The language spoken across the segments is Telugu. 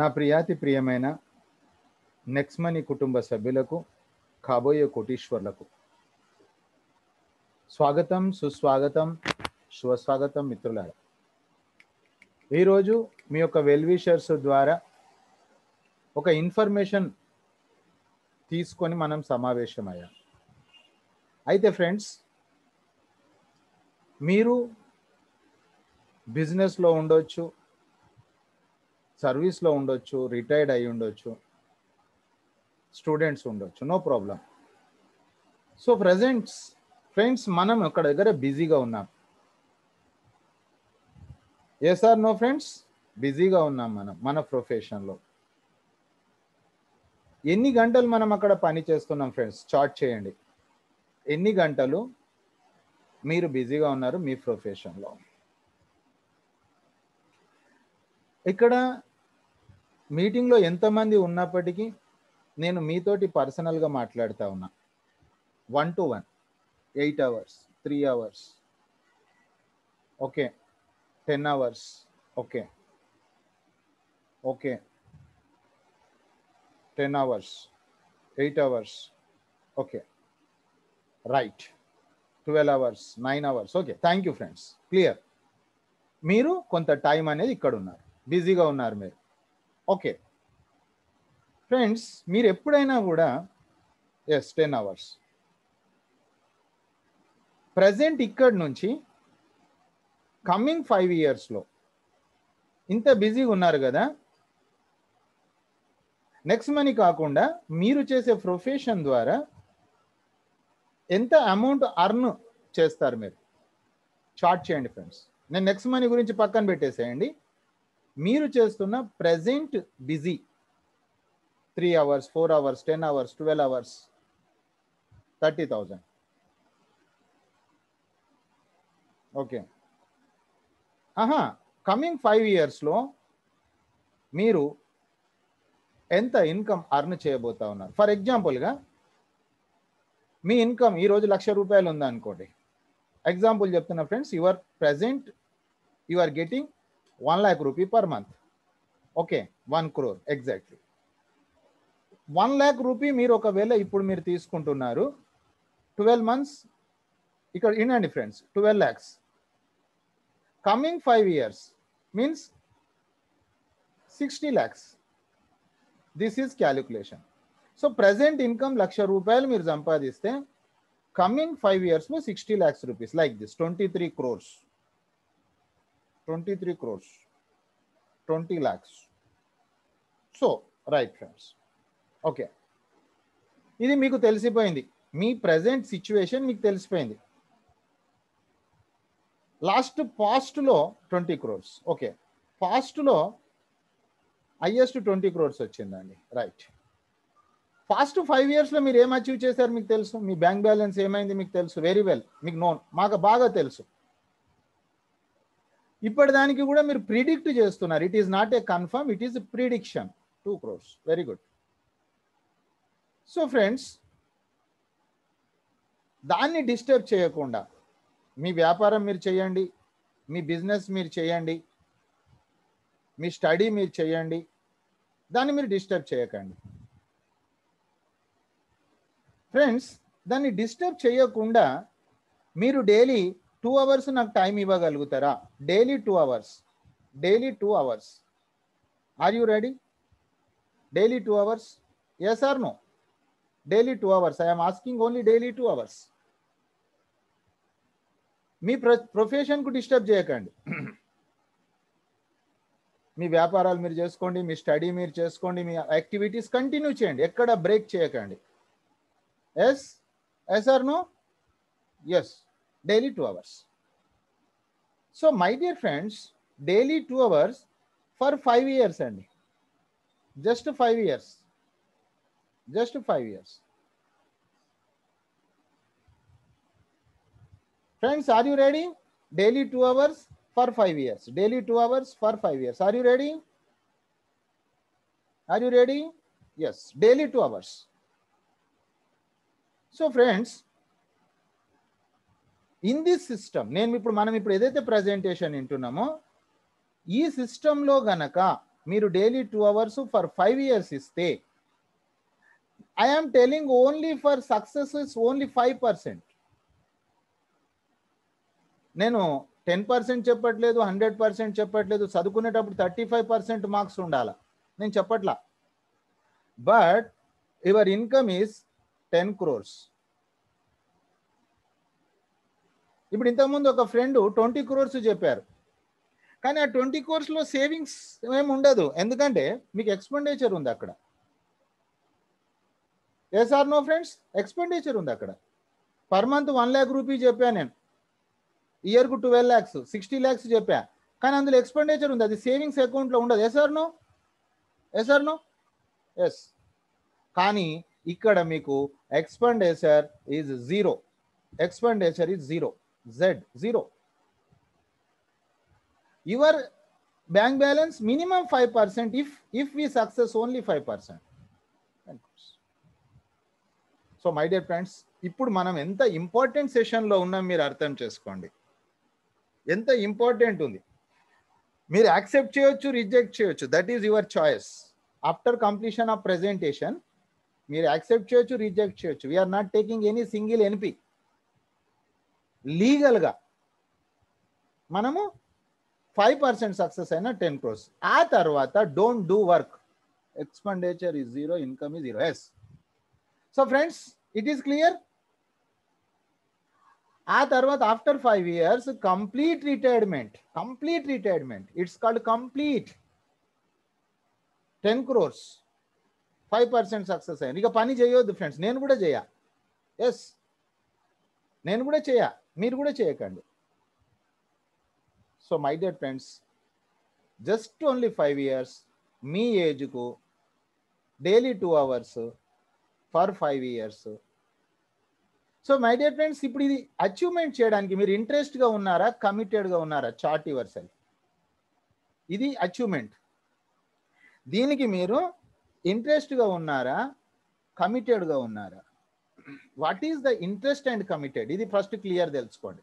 నా ప్రియాతి ప్రియమైన నెక్స్మని కుటుంబ సభ్యులకు కాబోయే కోటీశ్వర్లకు స్వాగతం సుస్వాగతం శుభస్వాగతం మిత్రుల ఈరోజు మీ యొక్క వెల్విషర్స్ ద్వారా ఒక ఇన్ఫర్మేషన్ తీసుకొని మనం సమావేశమయ్యాం అయితే ఫ్రెండ్స్ మీరు బిజినెస్లో ఉండొచ్చు సర్వీస్లో ఉండొచ్చు రిటైర్డ్ అయి ఉండొచ్చు స్టూడెంట్స్ ఉండొచ్చు no problem so presents friends మనం ఒక దగ్గర బిజీగా ఉన్నాం ఏ సార్ నో ఫ్రెండ్స్ బిజీగా ఉన్నాం మనం మన ప్రొఫెషన్లో ఎన్ని గంటలు మనం అక్కడ పని చేస్తున్నాం ఫ్రెండ్స్ చాట్ చేయండి ఎన్ని గంటలు మీరు బిజీగా ఉన్నారు మీ ప్రొఫెషన్లో ఇక్కడ మీటింగ్లో ఎంతమంది ఉన్నప్పటికీ నేను మీతోటి పర్సనల్గా మాట్లాడుతూ ఉన్నా one to one eight hours three hours okay ten hours okay okay ten hours eight hours okay right twelve hours nine hours okay thank you friends clear మీరు కొంత టైం అనేది ఇక్కడ ఉన్నారు బిజీగా ఉన్నారు మీరు ఓకే ఫ్రెండ్స్ మీరు ఎప్పుడైనా కూడా ఎస్ టెన్ అవర్స్ ప్రజెంట్ ఇక్కడ నుంచి కమింగ్ ఫైవ్ ఇయర్స్లో ఇంత బిజీగా ఉన్నారు కదా నెక్స్ట్ మనీ కాకుండా మీరు చేసే ప్రొఫెషన్ ద్వారా ఎంత అమౌంట్ అర్న్ చేస్తారు మీరు చార్ట్ చేయండి ఫ్రెండ్స్ నేను నెక్స్ట్ మనీ గురించి పక్కన పెట్టేసేయండి మీరు చేస్తున్న present busy three hours four hours ten hours twelve hours thirty thousand okay ఆహా కమింగ్ ఫైవ్ ఇయర్స్లో మీరు ఎంత ఇన్కమ్ అర్న్ చేయబోతా ఉన్నారు ఫర్ ఎగ్జాంపుల్గా మీ ఇన్కమ్ ఈరోజు లక్ష రూపాయలు ఉందనుకోండి ఎగ్జాంపుల్ చెప్తున్నా friends your present you are getting 1 lakh rupee per month. Okay, 1 crore exactly. 1 lakh rupee మీరు ఒకవేళ ఇప్పుడు మీరు తీసుకుంటున్నారు 12 మంత్స్ ఇక్కడ వినండి friends 12 lakhs. Coming 5 years means 60 lakhs. This is calculation. So present income లక్ష రూపాయలు మీరు సంపాదిస్తే కమింగ్ ఫైవ్ ఇయర్స్లో sixty lakhs rupees like this twenty three crores twenty three crores twenty lakhs so right friends okay ఇది మీకు తెలిసిపోయింది మీ ప్రజెంట్ సిచ్యువేషన్ మీకు తెలిసిపోయింది లాస్ట్ పాస్ట్లో ట్వంటీ క్రోర్స్ ఓకే పాస్ట్లో హయ్యెస్ట్ ట్వంటీ క్రోర్స్ వచ్చిందండి రైట్ ఫాస్ట్ ఫైవ్ ఇయర్స్లో మీరు ఏం అచీవ్ చేశారు మీకు తెలుసు మీ బ్యాంక్ బ్యాలెన్స్ ఏమైంది మీకు తెలుసు వెరీ వెల్ మీకు నోన్ మాకు బాగా తెలుసు ఇప్పటిదానికి కూడా మీరు ప్రిడిక్ట్ చేస్తున్నారు it is not a confirm it is prediction two crores very good so friends దాన్ని డిస్టర్బ్ చేయకుండా మీ వ్యాపారం మీరు చేయండి మీ బిజినెస్ మీరు చేయండి మీ స్టడీ మీరు చేయండి దాన్ని మీరు డిస్టర్బ్ చేయకండి ఫ్రెండ్స్ దాన్ని డిస్టర్బ్ చేయకుండా మీరు డైలీ టూ అవర్స్ నాకు టైం ఇవ్వగలుగుతారా daily two hours daily two hours are you ready daily two hours yes or no daily two hours I'm asking only daily two hours మీ ప్ర ప్రొఫెషన్కు డిస్టర్బ్ చేయకండి మీ వ్యాపారాలు మీరు చేసుకోండి మీ స్టడీ మీరు చేసుకోండి మీ యాక్టివిటీస్ కంటిన్యూ చేయండి ఎక్కడ బ్రేక్ చేయకండి yes yes or no yes daily two hours. So my dear friends, daily two hours for five years and just five years, just five years. Friends, are you ready? Daily two hours for five years. Daily two hours for five years. Are you ready? Are you ready? Yes, daily two hours. So friends, in this system నేను ఇప్పుడు మనం ఇప్పుడు ఏదైతే ప్రజెంటేషన్ వింటున్నామో ఈ సిస్టంలో గనక మీరు daily two hours for five years ఇస్తే I'm telling only for success is only five percent నేను టెన్ పర్సెంట్ చెప్పట్లేదు హండ్రెడ్ పర్సెంట్ చెప్పట్లేదు చదువుకునేటప్పుడు థర్టీ ఫైవ్ పర్సెంట్ మార్క్స్ ఉండాల నేను చెప్పట్లా but your income is ten crores ఇప్పుడు ఇంతకుముందు ఒక ఫ్రెండ్ ట్వంటీ క్రోర్స్ చెప్పారు కానీ ఆ ట్వంటీ క్రోర్స్లో సేవింగ్స్ ఏమి ఉండదు ఎందుకంటే మీకు ఎక్స్పెండిచర్ ఉంది అక్కడ yes or no friends expenditure ఉంది అక్కడ per month one lakh rupee చెప్పా నేను ఇయర్కు ట్వెల్వ్ ల్యాక్స్ సిక్స్టీ ల్యాక్స్ చెప్పా కానీ అందులో ఎక్స్పెండిచర్ ఉంది అది సేవింగ్స్ అకౌంట్లో ఉండదు yes or no yes or no yes కానీ ఇక్కడ మీకు expenditure is zero expenditure is zero Z, zero. Your bank balance minimum 5% if, if we success only 5%. So my dear friends ఇప్పుడు మనం ఎంత ఇంపార్టెంట్ సెషన్లో ఉన్నాం మీరు అర్థం చేసుకోండి ఎంత ఇంపార్టెంట్ ఉంది మీరు యాక్సెప్ట్ చేయొచ్చు రిజెక్ట్ చేయొచ్చు that is your choice after completion of presentation మీరు యాక్సెప్ట్ చేయొచ్చు రిజెక్ట్ చేయొచ్చు we're not taking any single NP లీగల్గా మనము ఫైవ్ పర్సెంట్ సక్సెస్ అయిన టెన్ క్రోర్స్ ఆ తర్వాత don't do work expenditure is zero income is zero yes so friends it is clear ఆ తర్వాత after five years complete retirement complete retirement it's called complete ten crores five percent success అయ్యాను ఇక పని చేయొద్దు ఫ్రెండ్స్ నేను కూడా చేయా ఎస్ నేను కూడా చేయ మీరు కూడా చేయకండి so my dear friends just only five years మీ ఏజ్కు daily two hours for five years so my dear friends ఇప్పుడు ఇది అచీవ్మెంట్ చేయడానికి మీరు ఇంట్రెస్ట్గా ఉన్నారా కమిటెడ్గా ఉన్నారా చార్ట్ యువర్ సెల్ఫ్ ఇది అచీవ్మెంట్ దీనికి మీరు ఇంట్రెస్ట్గా ఉన్నారా కమిటెడ్గా ఉన్నారా what is the interest and committed ఇది ఫస్ట్ క్లియర్ తెలుసుకోండి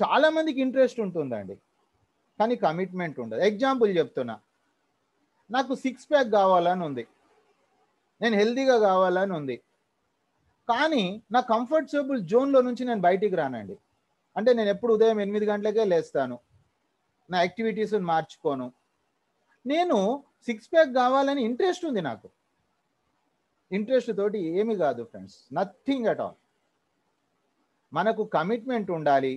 చాలా మందికి ఇంట్రెస్ట్ ఉంటుందండి కానీ కమిట్మెంట్ ఉండదు ఎగ్జాంపుల్ చెప్తున్నా నాకు సిక్స్ ప్యాక్ కావాలని ఉంది నేను హెల్దీగా కావాలని ఉంది కానీ నా కంఫర్టబుల్ జోన్లో నుంచి నేను బయటికి రానండి అంటే నేను ఎప్పుడు ఉదయం ఎనిమిది గంటలకే లేస్తాను నా యాక్టివిటీస్ని మార్చుకోను నేను సిక్స్ ప్యాక్ కావాలని ఇంట్రెస్ట్ ఉంది నాకు ఇంట్రెస్ట్ తోటి ఏమి కాదు ఫ్రెండ్స్ నథింగ్ అట్ ఆల్ మనకు కమిట్మెంట్ ఉండాలి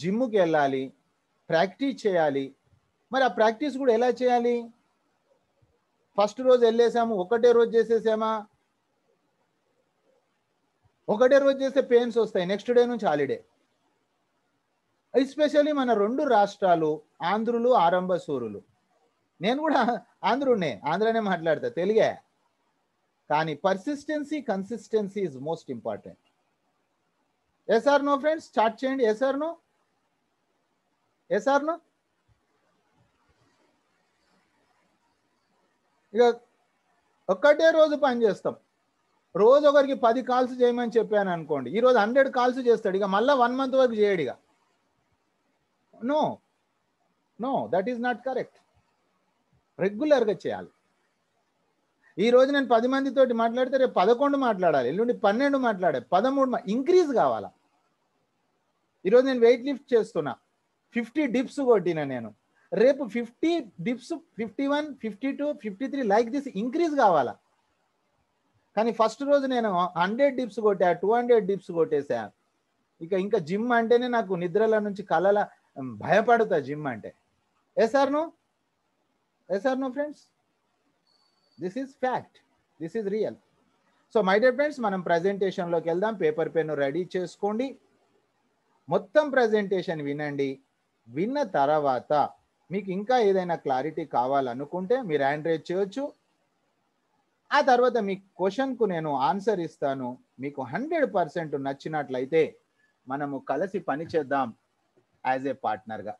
జిమ్కి వెళ్ళాలి ప్రాక్టీస్ చేయాలి మరి ఆ ప్రాక్టీస్ కూడా ఎలా చేయాలి ఫస్ట్ రోజు వెళ్ళేసాము ఒకటే రోజు చేసేసామా ఒకటే రోజు చేస్తే పెయిన్స్ వస్తాయి నెక్స్ట్ డే నుంచి హాలిడే ఎస్పెషల్లీ మన రెండు రాష్ట్రాలు ఆంధ్రులు ఆరంభ సూరులు నేను కూడా ఆంధ్రుడినే ఆంధ్రనే మాట్లాడతా తెలుగే కానీ persistency consistency is most important yes or no friends start చేయండి ఎస్ఆర్ నో ఎస్ఆర్ నో ఇక ఒక్కటే రోజు పని చేస్తాం రోజు ఒకరికి పది కాల్స్ చేయమని చెప్పాను అనుకోండి ఈరోజు హండ్రెడ్ కాల్స్ చేస్తాడు ఇక మళ్ళీ వన్ మంత్ వరకు చేయడు ఇక no no that is not correct రెగ్యులర్గా చేయాలి ఈ రోజు నేను పది మందితో మాట్లాడితే రేపు పదకొండు మాట్లాడాలి ఎల్లుండి పన్నెండు మాట్లాడాలి పదమూడు ఇంక్రీజ్ కావాలా ఈరోజు నేను వెయిట్ లిఫ్ట్ చేస్తున్నా ఫిఫ్టీ డిప్స్ కొట్టిన నేను రేపు fifty dips fifty one fifty two fifty three like this increase కావాలా కానీ ఫస్ట్ రోజు నేను హండ్రెడ్ డిప్స్ కొట్టా టూ హండ్రెడ్ డిప్స్ కొట్టేసా ఇక ఇంకా జిమ్ అంటేనే నాకు నిద్రల నుంచి కలల భయపడుతా జిమ్ అంటే ఏ సార్ నువ్వు ఏ సార్ నువ్వు friends this is fact this is real so my dear friends మనం ప్రజెంటేషన్లోకి వెళ్దాం పేపర్ పెన్ను రెడీ చేసుకోండి మొత్తం ప్రజెంటేషన్ వినండి విన్న తర్వాత మీకు ఇంకా ఏదైనా క్లారిటీ కావాలనుకుంటే మీరు హ్యాండ్రేజ్ చేయొచ్చు ఆ తర్వాత మీ క్వశ్చన్కు నేను ఆన్సర్ ఇస్తాను మీకు హండ్రెడ్ పర్సెంట్ నచ్చినట్లయితే మనము కలిసి పని చేద్దాం యాజ్ ఏ పార్ట్నర్గా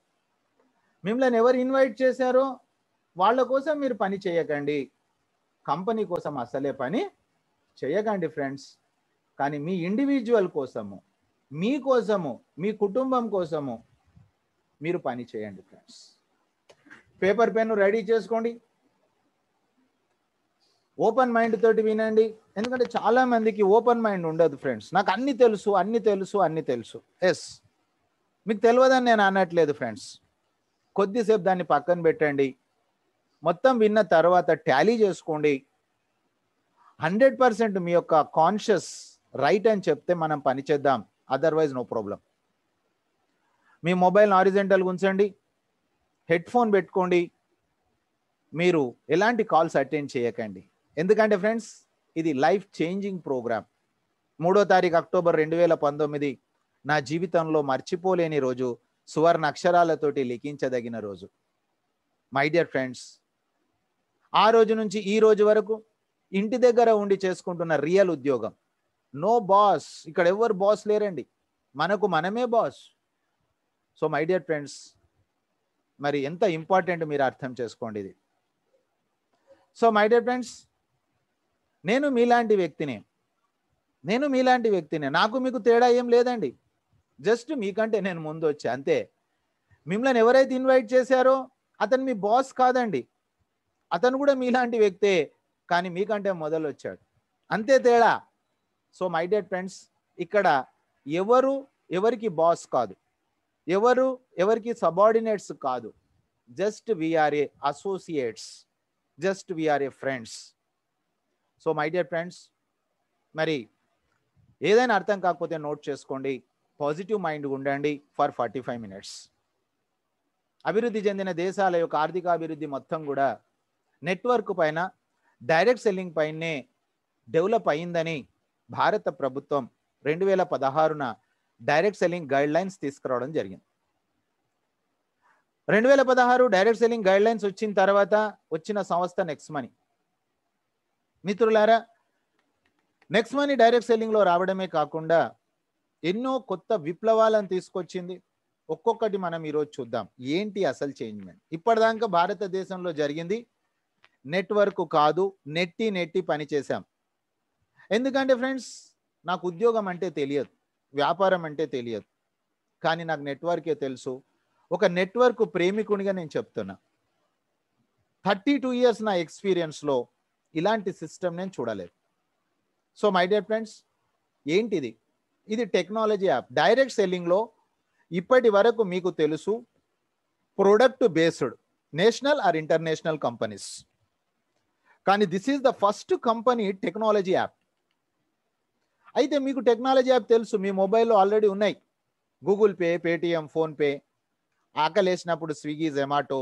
మిమ్మల్ని ఎవరు ఇన్వైట్ చేశారో వాళ్ళ కోసం మీరు పని చేయకండి కంపెనీ కోసం అసలే పని చేయకండి ఫ్రెండ్స్ కానీ మీ ఇండివిజువల్ కోసము మీ కోసము మీ కుటుంబం కోసము మీరు పని చేయండి ఫ్రెండ్స్ పేపర్ పెన్ను రెడీ చేసుకోండి ఓపెన్ మైండ్ తోటి వినండి ఎందుకంటే చాలా మందికి ఓపెన్ మైండ్ ఉండదు ఫ్రెండ్స్ నాకు అన్ని తెలుసు అన్ని తెలుసు అన్ని తెలుసు ఎస్ మీకు తెలియదని నేను అనట్లేదు ఫ్రెండ్స్ కొద్దిసేపు దాన్ని పక్కన పెట్టండి మొత్తం విన్న తర్వాత ట్యాలీ చేసుకోండి హండ్రెడ్ పర్సెంట్ మీ యొక్క కాన్షియస్ రైట్ అని చెప్తే మనం పని చేద్దాం అదర్వైజ్ నో ప్రాబ్లం మీ మొబైల్ ఆరిజెంటల్ ఉంచండి హెడ్ ఫోన్ పెట్టుకోండి మీరు ఎలాంటి కాల్స్ అటెండ్ చేయకండి ఎందుకంటే ఫ్రెండ్స్ ఇది లైఫ్ చేంజింగ్ ప్రోగ్రామ్ మూడో తారీఖు అక్టోబర్ రెండు వేల పంతొమ్మిది నా జీవితంలో మర్చిపోలేని రోజు సువర్ణ అక్షరాలతోటి లిఖించదగిన రోజు మై డియర్ ఫ్రెండ్స్ ఆ రోజు నుంచి ఈ రోజు వరకు ఇంటి దగ్గర ఉండి చేసుకుంటున్న రియల్ ఉద్యోగం నో బాస్ ఇక్కడ ఎవరు బాస్ లేరండి మనకు మనమే boss so my dear friends మరి ఎంత ఇంపార్టెంట్ మీరు అర్థం చేసుకోండి ఇది సో మై డియర్ ఫ్రెండ్స్ నేను మీలాంటి వ్యక్తిని నేను మీలాంటి వ్యక్తిని నాకు మీకు తేడా ఏం లేదండి జస్ట్ మీకంటే నేను ముందు వచ్చా అంతే మిమ్మల్ని ఎవరైతే ఇన్వైట్ చేశారో అతను మీ బాస్ కాదండి అతను కూడా మీలాంటి వ్యక్తే కానీ మీకంటే మొదలు వచ్చాడు అంతే తేడా సో మై డేట్ ఫ్రెండ్స్ ఇక్కడ ఎవరు ఎవరికి బాస్ కాదు ఎవరు ఎవరికి సబార్డినేట్స్ కాదు just we're a associates just we're a friends so my dear friends మరి ఏదైనా అర్థం కాకపోతే నోట్ చేసుకోండి పాజిటివ్ మైండ్ ఉండండి ఫర్ ఫార్టీ ఫైవ్ మినిట్స్ అభివృద్ధి చెందిన దేశాల యొక్క ఆర్థికాభివృద్ధి మొత్తం కూడా నెట్వర్క్ పైన డైరెక్ట్ సెల్లింగ్ పైనే డెవలప్ అయిందని భారత ప్రభుత్వం రెండు వేల పదహారున డైరెక్ట్ సెల్లింగ్ గైడ్ లైన్స్ తీసుకురావడం జరిగింది రెండు వేల పదహారు డైరెక్ట్ సెల్లింగ్ గైడ్ లైన్స్ వచ్చిన తర్వాత వచ్చిన సంస్థ నెక్స్ట్ మనీ మిత్రులారా నెక్స్ట్ మనీ డైరెక్ట్ సెల్లింగ్లో రావడమే కాకుండా ఎన్నో కొత్త విప్లవాలను తీసుకొచ్చింది ఒక్కొక్కటి మనం ఈరోజు చూద్దాం ఏంటి అసలు చేంజ్మెంట్ ఇప్పటిదాకా భారతదేశంలో జరిగింది నెట్వర్క్ కాదు నెట్టి నెట్టి పని చేశాం ఎందుకంటే ఫ్రెండ్స్ నాకు ఉద్యోగం అంటే తెలియదు వ్యాపారం అంటే తెలియదు కానీ నాకు నెట్వర్కే తెలుసు ఒక నెట్వర్క్ ప్రేమికునిగా నేను చెప్తున్నా థర్టీ టూ ఇయర్స్ నా ఎక్స్పీరియన్స్లో ఇలాంటి సిస్టమ్ నేను చూడలేదు సో మై డియర్ ఫ్రెండ్స్ ఏంటిది ఇది టెక్నాలజీ యాప్ డైరెక్ట్ సెల్లింగ్లో ఇప్పటి వరకు మీకు తెలుసు product based national or international companies కానీ this is the first company technology app అయితే మీకు టెక్నాలజీ యాప్ తెలుసు మీ మొబైల్లో ఆల్రెడీ ఉన్నాయి గూగుల్ పే పేటిఎం ఫోన్పే ఆకలేసినప్పుడు స్విగ్గీ జొమాటో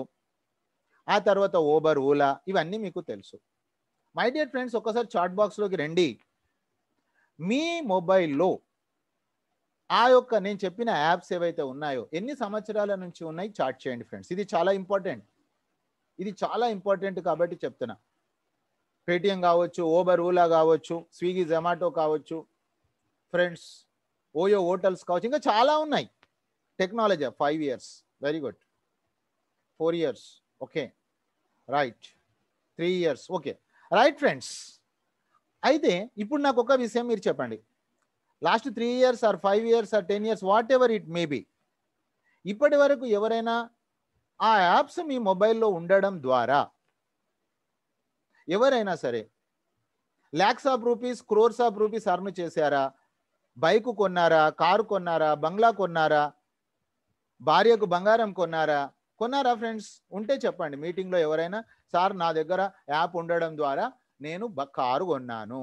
ఆ తర్వాత ఓబర్ ఓలా ఇవన్నీ మీకు తెలుసు మై డియర్ ఫ్రెండ్స్ ఒకసారి చాట్ బాక్స్లోకి రండి మీ మొబైల్లో ఆ యొక్క నేను చెప్పిన యాప్స్ ఏవైతే ఉన్నాయో ఎన్ని సంవత్సరాల నుంచి ఉన్నాయి చాట్ చేయండి ఫ్రెండ్స్ ఇది చాలా ఇంపార్టెంట్ ఇది చాలా ఇంపార్టెంట్ కాబట్టి చెప్తున్నా పేటిఎం కావచ్చు ఓబర్ ఓలా కావచ్చు స్విగ్గీ జొమాటో కావచ్చు ఫ్రెండ్స్ ఓయో హోటల్స్ కావచ్చు ఇంకా చాలా ఉన్నాయి technology five years very good four years okay right three years okay right friends అయితే ఇప్పుడు నాకు ఒక విషయం మీరు చెప్పండి last three years or five years or ten years whatever it may be ఇప్పటి వరకు ఎవరైనా ఆ యాప్స్ మీ మొబైల్లో ఉండడం ద్వారా ఎవరైనా సరే lakhs of rupees crores of rupees earn చేశారా బైక్ కొన్నారా కారు కొన్నారా బంగ్లా కొన్నారా భార్యకు బంగారం కొన్నారా కొన్నారా ఫ్రెండ్స్ ఉంటే చెప్పండి మీటింగ్లో ఎవరైనా సార్ నా దగ్గర యాప్ ఉండడం ద్వారా నేను కారు కొన్నాను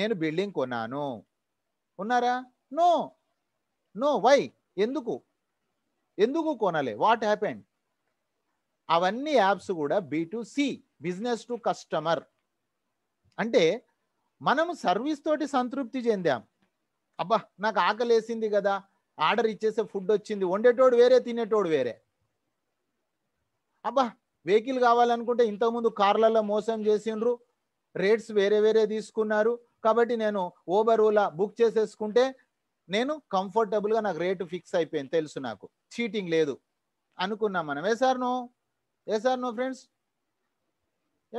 నేను బిల్డింగ్ కొన్నాను ఉన్నారా నో నో వై ఎందుకు ఎందుకు కొనలే వాట్ హ్యాపెండ్ అవన్నీ యాప్స్ కూడా B to C business to customer అంటే మనము సర్వీస్ తోటి సంతృప్తి చెందాం అబ్బా నాకు ఆకలేసింది కదా ఆర్డర్ ఇచ్చేసే ఫుడ్ వచ్చింది వండేటోడు వేరే తినేటోడు వేరే అబ్బా వెహికల్ కావాలనుకుంటే ఇంతకుముందు కార్లలో మోసం చేసిండ్రు రేట్స్ వేరే వేరే తీసుకున్నారు కాబట్టి నేను ఓబర్ ఓలా బుక్ చేసేసుకుంటే నేను కంఫర్టబుల్గా నాకు రేటు ఫిక్స్ అయిపోయింది తెలుసు నాకు చీటింగ్ లేదు అనుకున్నాం మనం yes or no yes or no friends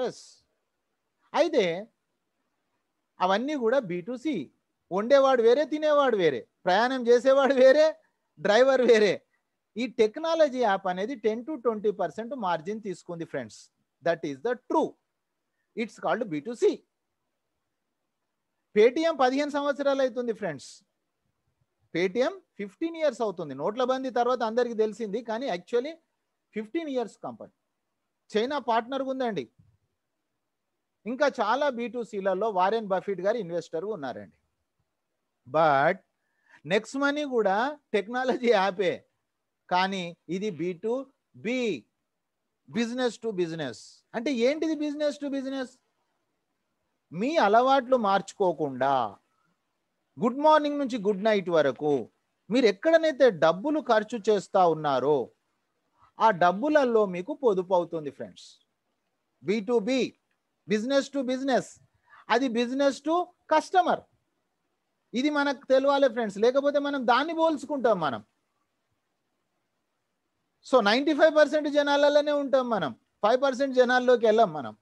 yes అయితే అవన్నీ కూడా సి వండేవాడు వేరే తినేవాడు వేరే ప్రయాణం చేసేవాడు వేరే డ్రైవర్ వేరే ఈ టెక్నాలజీ యాప్ అనేది ten to twenty percent margin తీసుకుంది friends that is the true it's called see Paytm పదిహేను సంవత్సరాలు అవుతుంది ఫ్రెండ్స్ పేటిఎం ఫిఫ్టీన్ ఇయర్స్ అవుతుంది నోట్ల బందీ తర్వాత అందరికీ తెలిసింది కానీ actually fifteen years company China పార్ట్నర్గా ఉందండి ఇంకా చాలా బీటూసీలలో వారెన్ బఫిట్ గారు ఇన్వెస్టర్ ఉన్నారండి బట్ నెక్స్ట్ మనీ కూడా టెక్నాలజీ యాపే కానీ ఇది B to B business to business అంటే ఏంటిది బిజినెస్ టు బిజినెస్ మీ అలవాట్లు మార్చుకోకుండా గుడ్ మార్నింగ్ నుంచి గుడ్ నైట్ వరకు మీరు ఎక్కడనైతే డబ్బులు ఖర్చు చేస్తూ ఉన్నారో ఆ డబ్బులలో మీకు పొదుపు అవుతుంది friends B to B business to business అది బిజినెస్ టు కస్టమర్ ఇది మనకు తెలియాలి ఫ్రెండ్స్ లేకపోతే మనం దాన్ని పోల్చుకుంటాం మనం సో నైంటీ ఫైవ్ పర్సెంట్ జనాలలోనే ఉంటాం మనం ఫైవ్ పర్సెంట్ జనాల్లోకి వెళ్ళాం మనం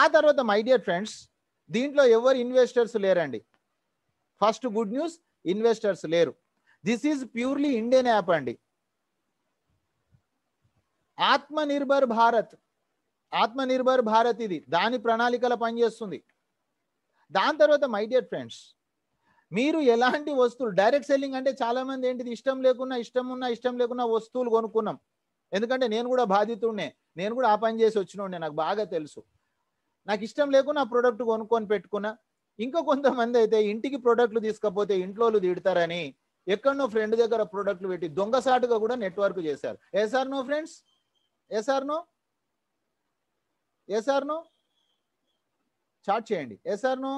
ఆ తర్వాత మై డియర్ ఫ్రెండ్స్ దీంట్లో ఎవరు ఇన్వెస్టర్స్ లేరండి ఫస్ట్ గుడ్ న్యూస్ ఇన్వెస్టర్స్ లేరు this is purely Indian app అండి ఆత్మనిర్భర్ భారత్ ఆత్మనిర్భర్ భారత్ ఇది దాని ప్రణాళికల పనిచేస్తుంది దాని తర్వాత మై డియర్ ఫ్రెండ్స్ మీరు ఎలాంటి వస్తువులు డైరెక్ట్ సెల్లింగ్ అంటే చాలా మంది ఏంటిది ఇష్టం లేకున్నా ఇష్టం ఉన్నా ఇష్టం లేకున్నా వస్తువులు కొనుక్కున్నాం ఎందుకంటే నేను కూడా బాధితుండే నేను కూడా ఆ పని చేసి వచ్చిన నాకు బాగా తెలుసు నాకు ఇష్టం లేకున్నా ఆ ప్రోడక్ట్ కొనుక్కొని పెట్టుకున్నా ఇంకా కొంతమంది అయితే ఇంటికి ప్రోడక్ట్లు తీసుకపోతే ఇంట్లో తిడతారని ఎక్కడనో ఫ్రెండ్ దగ్గర ప్రోడక్ట్లు పెట్టి దొంగసాటుగా కూడా నెట్వర్క్ చేశారు yes or no friends yes or no yes or no chat చేయండి సార్ను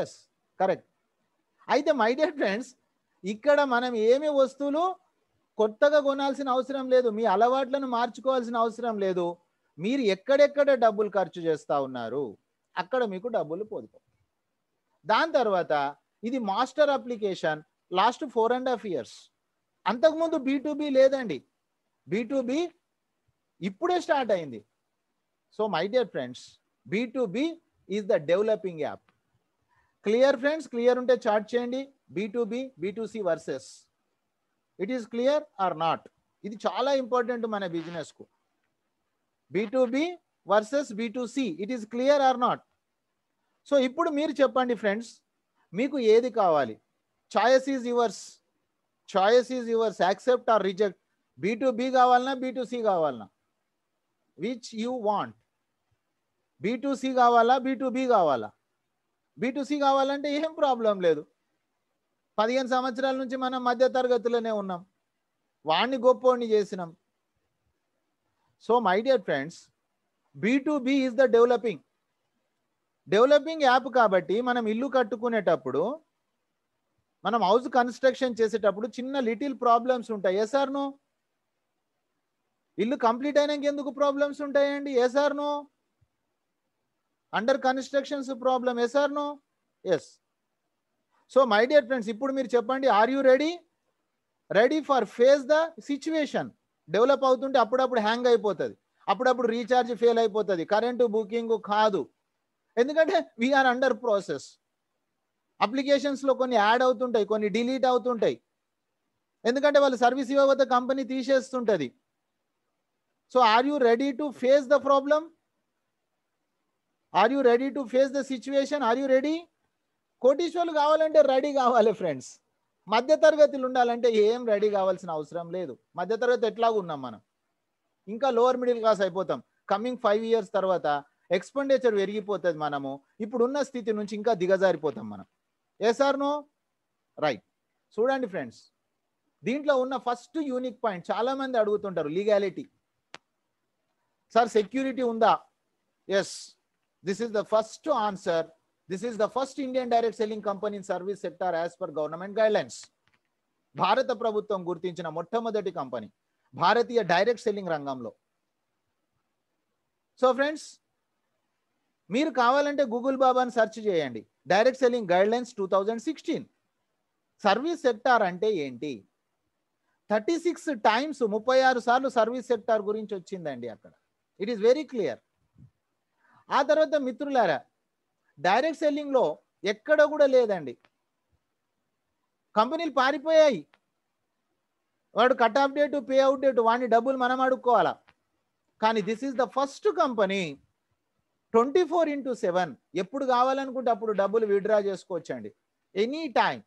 ఎస్ కరెక్ట్ అయితే మై డియర్ ఫ్రెండ్స్ ఇక్కడ మనం ఏమి వస్తువులు కొత్తగా కొనాల్సిన అవసరం లేదు మీ అలవాట్లను మార్చుకోవాల్సిన అవసరం లేదు మీరు ఎక్కడెక్కడ డబ్బులు ఖర్చు చేస్తూ ఉన్నారు అక్కడ మీకు డబ్బులు పొదుపు దాని తర్వాత ఇది master application last four and half years అంతకుముందు బీ లేదండి బీ ఇప్పుడే స్టార్ట్ అయింది so my dear friends B to B is the developing app clear friends clear ఉంటే చార్ట్ చేయండి B to B B to C versus it is clear or not ఇది చాలా ఇంపార్టెంట్ మన బిజినెస్కు B to B versus B to C it is clear or not so ఇప్పుడు మీరు చెప్పండి ఫ్రెండ్స్ మీకు ఏది కావాలి choice is yours choice is yours accept or reject B to B కావాలన్నా బీ టు సి కావాలన్నా which you want B to C కావాలా బీ టు బి కావాలా బీ టు సి కావాలంటే ఏం ప్రాబ్లం లేదు పదిహేను సంవత్సరాల నుంచి మనం మధ్య తరగతిలోనే ఉన్నాం వాణ్ణి గొప్పోడిని చేసినాం so my dear friends B to B is the developing developing app కాబట్టి మనం ఇల్లు కట్టుకునేటప్పుడు మనం హౌస్ కన్స్ట్రక్షన్ చేసేటప్పుడు చిన్న లిటిల్ ప్రాబ్లమ్స్ ఉంటాయి ఎస్ఆర్ను నో ఇల్లు కంప్లీట్ అయినాక ఎందుకు ప్రాబ్లమ్స్ ఉంటాయండి yes or no under constructions problem yes or no yes so my dear friends ఇప్పుడు మీరు చెప్పండి are you ready ready for face the situation develop అవుతుంటే అప్పుడప్పుడు హ్యాంగ్ అయిపోతుంది అప్పుడప్పుడు రీఛార్జ్ ఫెయిల్ అయిపోతుంది కరెంటు బుకింగ్ కాదు ఎందుకంటే వీఆర్ అండర్ ప్రాసెస్ అప్లికేషన్స్లో కొన్ని యాడ్ అవుతుంటాయి కొన్ని డిలీట్ అవుతుంటాయి ఎందుకంటే వాళ్ళు సర్వీస్ ఇవ్వబోతే కంపెనీ తీసేస్తుంటుంది so are you ready to face the problem are you ready to face the situation are you ready కోటీశ్వర్లు కావాలంటే రెడీ కావాలి ఫ్రెండ్స్ మధ్యతరగతిలో ఉండాలంటే ఏం రెడీ కావాల్సిన అవసరం లేదు మధ్యతరగతి ఎట్లాగా ఉన్నాం మనం ఇంకా లోవర్ మిడిల్ క్లాస్ అయిపోతాం కమింగ్ ఫైవ్ ఇయర్స్ తర్వాత ఎక్స్పెండిచర్ పెరిగిపోతుంది మనము ఇప్పుడున్న స్థితి నుంచి ఇంకా దిగజారిపోతాం మనం ఏ సార్ నో రైట్ చూడండి ఫ్రెండ్స్ దీంట్లో ఉన్న ఫస్ట్ యూనిక్ పాయింట్ చాలామంది అడుగుతుంటారు లీగాలిటీ సార్ సెక్యూరిటీ ఉందా yes this is the first answer this is the first Indian direct selling company service sector as per government guidelines భారత ప్రభుత్వం గుర్తించిన మొట్టమొదటి కంపెనీ భారతీయ డైరెక్ట్ సెల్లింగ్ రంగంలో సో ఫ్రెండ్స్ మీరు కావాలంటే గూగుల్ బాబాని సెర్చ్ చేయండి direct selling guidelines two thousand sixteen service sector అంటే ఏంటి థర్టీ సిక్స్ టైమ్స్ ముప్పై ఆరు సార్లు సర్వీస్ సెక్టార్ గురించి వచ్చిందండి అక్కడ ఇట్ ఈస్ వెరీ క్లియర్ ఆ తర్వాత మిత్రులారా డైరెక్ట్ సెల్లింగ్లో ఎక్కడ కూడా లేదండి కంపెనీలు పారిపోయాయి వాడు cut off date pay out date వాడిని డబ్బులు మనం అడుక్కోవాలా కానీ this is the first company twenty four into seven ఎప్పుడు కావాలనుకుంటే అప్పుడు డబ్బులు విడ్రా చేసుకోవచ్చండి any time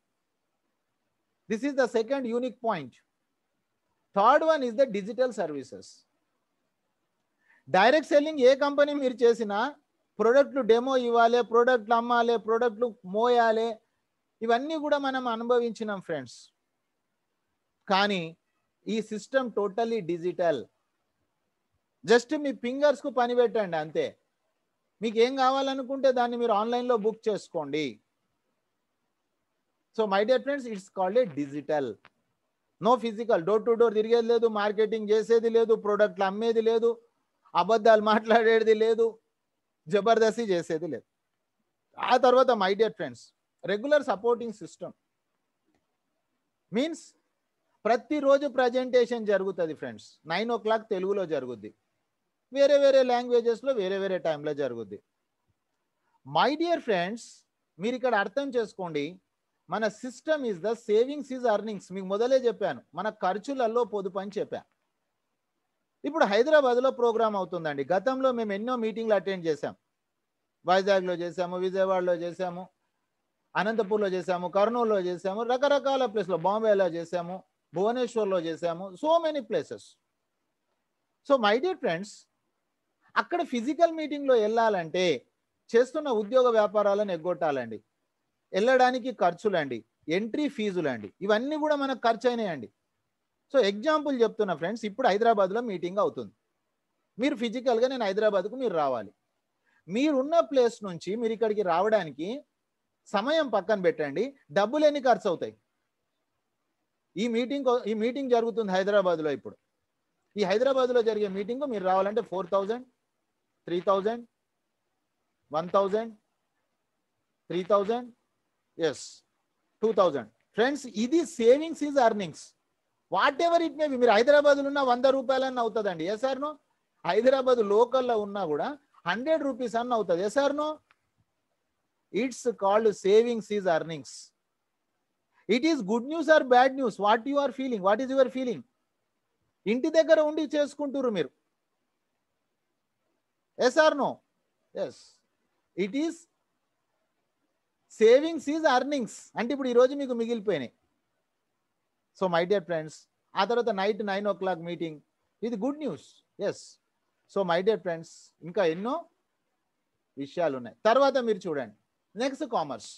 this is the second unique point third one is the digital services direct selling ఏ కంపెనీ మీరు చేసినా ప్రోడక్ట్లు డెమో ఇవ్వాలి ప్రోడక్ట్లు అమ్మాలి ప్రోడక్ట్లు మోయాలి ఇవన్నీ కూడా మనం అనుభవించినాం ఫ్రెండ్స్ కానీ ఈ సిస్టమ్ టోటలీ డిజిటల్ జస్ట్ మీ ఫింగర్స్కు పని పెట్టండి అంతే మీకు ఏం కావాలనుకుంటే దాన్ని మీరు ఆన్లైన్లో బుక్ చేసుకోండి so my dear friends it's called a digital no physical door to door తిరిగేది లేదు మార్కెటింగ్ చేసేది లేదు ప్రోడక్ట్లు అమ్మేది లేదు అబద్ధాలు మాట్లాడేది లేదు జబర్దస్తి చేసేది లేదు ఆ తర్వాత my dear friends regular supporting system means ప్రతిరోజు ప్రజెంటేషన్ జరుగుతుంది ఫ్రెండ్స్ నైన్ ఓ క్లాక్ తెలుగులో జరుగుద్ది వేరే వేరే లాంగ్వేజెస్లో వేరే వేరే టైంలో జరుగుద్ది మై డియర్ ఫ్రెండ్స్ మీరు ఇక్కడ అర్థం చేసుకోండి మన system is the savings is earnings మీకు మొదలే చెప్పాను మన ఖర్చులలో పొదుపు అని చెప్పాను ఇప్పుడు హైదరాబాద్లో ప్రోగ్రామ్ అవుతుందండి గతంలో మేము ఎన్నో మీటింగ్లు అటెండ్ చేసాం వైజాగ్లో చేసాము విజయవాడలో చేసాము అనంతపూర్లో చేసాము కర్నూలులో చేసాము రకరకాల ప్లేస్లో బాంబేలో చేసాము భువనేశ్వర్లో చేసాము so many places so my dear friends అక్కడ ఫిజికల్ మీటింగ్లో వెళ్ళాలంటే చేస్తున్న ఉద్యోగ వ్యాపారాలను ఎగ్గొట్టాలండి వెళ్ళడానికి ఖర్చులండి ఎంట్రీ ఫీజులండి ఇవన్నీ కూడా మనకు ఖర్చు అయినాయండి సో ఎగ్జాంపుల్ చెప్తున్నా ఫ్రెండ్స్ ఇప్పుడు హైదరాబాద్లో మీటింగ్ అవుతుంది మీరు ఫిజికల్గా నేను హైదరాబాద్కు మీరు రావాలి మీరున్న ప్లేస్ నుంచి మీరు ఇక్కడికి రావడానికి సమయం పక్కన పెట్టండి డబ్బులు ఎన్ని ఖర్చు అవుతాయి ఈ మీటింగ్ ఈ మీటింగ్ జరుగుతుంది హైదరాబాద్లో ఇప్పుడు ఈ హైదరాబాద్లో జరిగే మీటింగ్ మీరు రావాలంటే four thousand three thousand one thousand three thousand yes two thousand friends ఇది savings is earnings whatever it may be మీరు హైదరాబాద్లో ఉన్న వంద రూపాయలన్న అవుతుందండి ఎస్ఆర్నో హైదరాబాద్ లోకల్లో ఉన్నా కూడా హండ్రెడ్ రూపీస్ అన్న అవుతుంది yes no it's called savings is earnings it is good news or bad news what you are feeling what is your feeling ఇంటి దగ్గర ఉండి చేసుకుంటారు మీరు yes or no yes it is savings is earnings అంటే ఇప్పుడు ఈ రోజు మీకు మిగిలిపోయినాయి సో మై డియర్ ఫ్రెండ్స్ ఆ తర్వాత night nine o'clock meeting ఇది good news yes so my dear friends ఇంకా ఎన్నో విషయాలు ఉన్నాయి తర్వాత మీరు చూడండి నెక్స్ట్ కామర్స్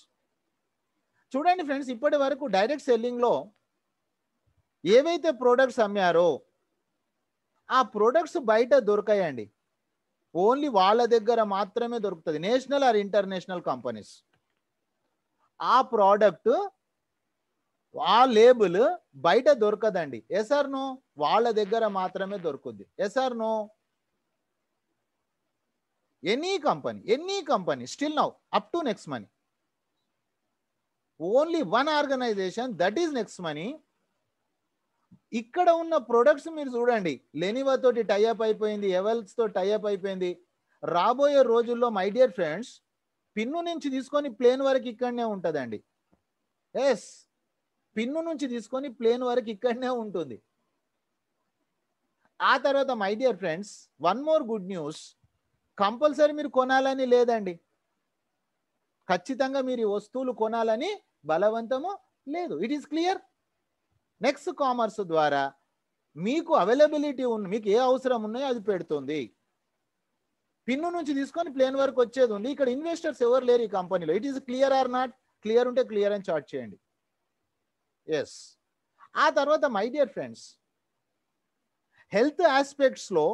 చూడండి ఫ్రెండ్స్ ఇప్పటి వరకు డైరెక్ట్ సెల్లింగ్లో ఏవైతే ప్రోడక్ట్స్ అమ్మారో ఆ ప్రోడక్ట్స్ బయట దొరకాయండి ఓన్లీ వాళ్ళ దగ్గర మాత్రమే దొరుకుతుంది నేషనల్ ఆర్ ఇంటర్నేషనల్ కంపెనీస్ ఆ ప్రోడక్ట్ ఆ లేబుల్ బయట దొరకదండి ఎస్ఆర్ను వాళ్ళ దగ్గర మాత్రమే దొరుకుద్ది yes or no any company any company still now up to next money only one organization that is next money ఇక్కడ ఉన్న ప్రొడక్ట్స్ మీరు చూడండి లెనివాతోటి టైఅప్ అయిపోయింది ఎవెల్స్తో టైఅప్ అయిపోయింది రాబోయే రోజుల్లో మై డియర్ ఫ్రెండ్స్ పిన్ను నుంచి తీసుకొని ప్లేన్ వరకు ఇక్కడనే ఉంటుందండి ఎస్ పిన్ను నుంచి తీసుకొని ప్లేన్ వరకు ఇక్కడనే ఉంటుంది ఆ తర్వాత my dear friends one more good news compulsory మీరు కొనాలని లేదండి ఖచ్చితంగా మీరు ఈ వస్తువులు కొనాలని బలవంతము లేదు it is clear next commerce ద్వారా మీకు అవైలబిలిటీ ఉన్న మీకు ఏ అవసరం ఉన్నాయో అది పెడుతుంది పిన్ను నుంచి తీసుకొని ప్లేన్ వరకు వచ్చేది ఉంది ఇక్కడ ఇన్వెస్టర్స్ ఎవరు లేరు ఈ కంపెనీలో it is clear or not clear ఉంటే క్లియర్ అని చార్ట్ చేయండి ఎస్ ఆ తర్వాత మై డియర్ ఫ్రెండ్స్ హెల్త్ ఆస్పెక్ట్స్లో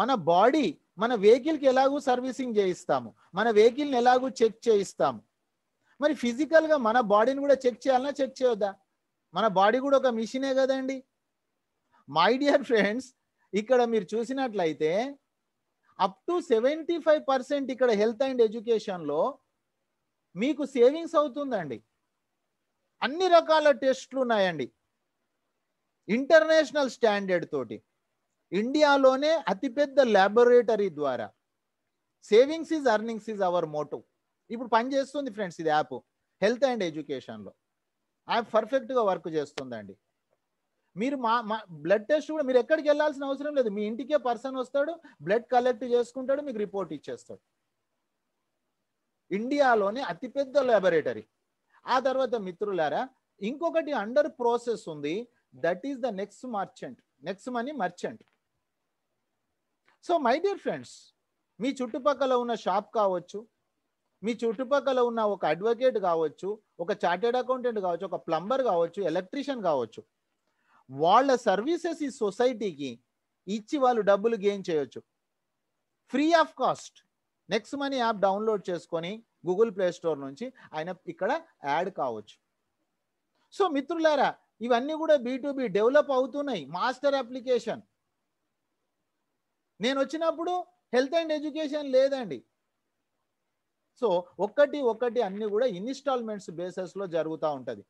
మన బాడీ మన వెహికల్కి ఎలాగూ సర్వీసింగ్ చేయిస్తాము మన వెహికల్ని ఎలాగూ చెక్ చేయిస్తాము మరి ఫిజికల్గా మన బాడీని కూడా చెక్ చేయాలన్నా చెక్ చేయొద్దా మన బాడీ కూడా ఒక మిషనే కదండి మై డియర్ ఫ్రెండ్స్ ఇక్కడ మీరు చూసినట్లయితే up to seventy five percent ఇక్కడ హెల్త్ అండ్ ఎడ్యుకేషన్లో మీకు సేవింగ్స్ అవుతుందండి అన్ని రకాల టెస్ట్లు ఉన్నాయండి ఇంటర్నేషనల్ స్టాండర్డ్ తోటి ఇండియాలోనే అతిపెద్ద ల్యాబొరేటరీ ద్వారా savings is earnings is our motive ఇప్పుడు పనిచేస్తుంది ఫ్రెండ్స్ ఇది యాప్ హెల్త్ అండ్ ఎడ్యుకేషన్లో యాప్ పర్ఫెక్ట్గా వర్క్ చేస్తుందండి మీరు మా మా బ్లడ్ టెస్ట్ కూడా మీరు ఎక్కడికి వెళ్ళాల్సిన అవసరం లేదు మీ ఇంటికే పర్సన్ వస్తాడు బ్లడ్ కలెక్ట్ చేసుకుంటాడు మీకు రిపోర్ట్ ఇచ్చేస్తాడు ఇండియాలోనే అతిపెద్ద ల్యాబొరేటరీ ఆ తర్వాత మిత్రులారా ఇంకొకటి అండర్ ప్రాసెస్ ఉంది that is the next merchant next money merchant so my dear friends మీ చుట్టుపక్కల ఉన్న షాప్ కావచ్చు మీ చుట్టుపక్కల ఉన్న ఒక అడ్వకేట్ కావచ్చు ఒక చార్టెడ్ అకౌంటెంట్ కావచ్చు ఒక ప్లంబర్ కావచ్చు ఎలక్ట్రీషియన్ కావచ్చు వాళ్ళ సర్వీసెస్ ఈ సొసైటీకి ఇచ్చి వాళ్ళు డబ్బులు గెయిన్ చేయొచ్చు free of cost next money app download చేసుకొని గూగుల్ ప్లే స్టోర్ నుంచి ఆయన ఇక్కడ యాడ్ కావచ్చు సో మిత్రులారా ఇవన్నీ కూడా బీటుబీ డెవలప్ అవుతున్నాయి మాస్టర్ అప్లికేషన్ నేను వచ్చినప్పుడు హెల్త్ అండ్ ఎడ్యుకేషన్ లేదండి సో ఒక్కటి ఒక్కటి అన్ని కూడా ఇన్స్టాల్మెంట్స్ బేసెస్లో జరుగుతూ ఉంటుంది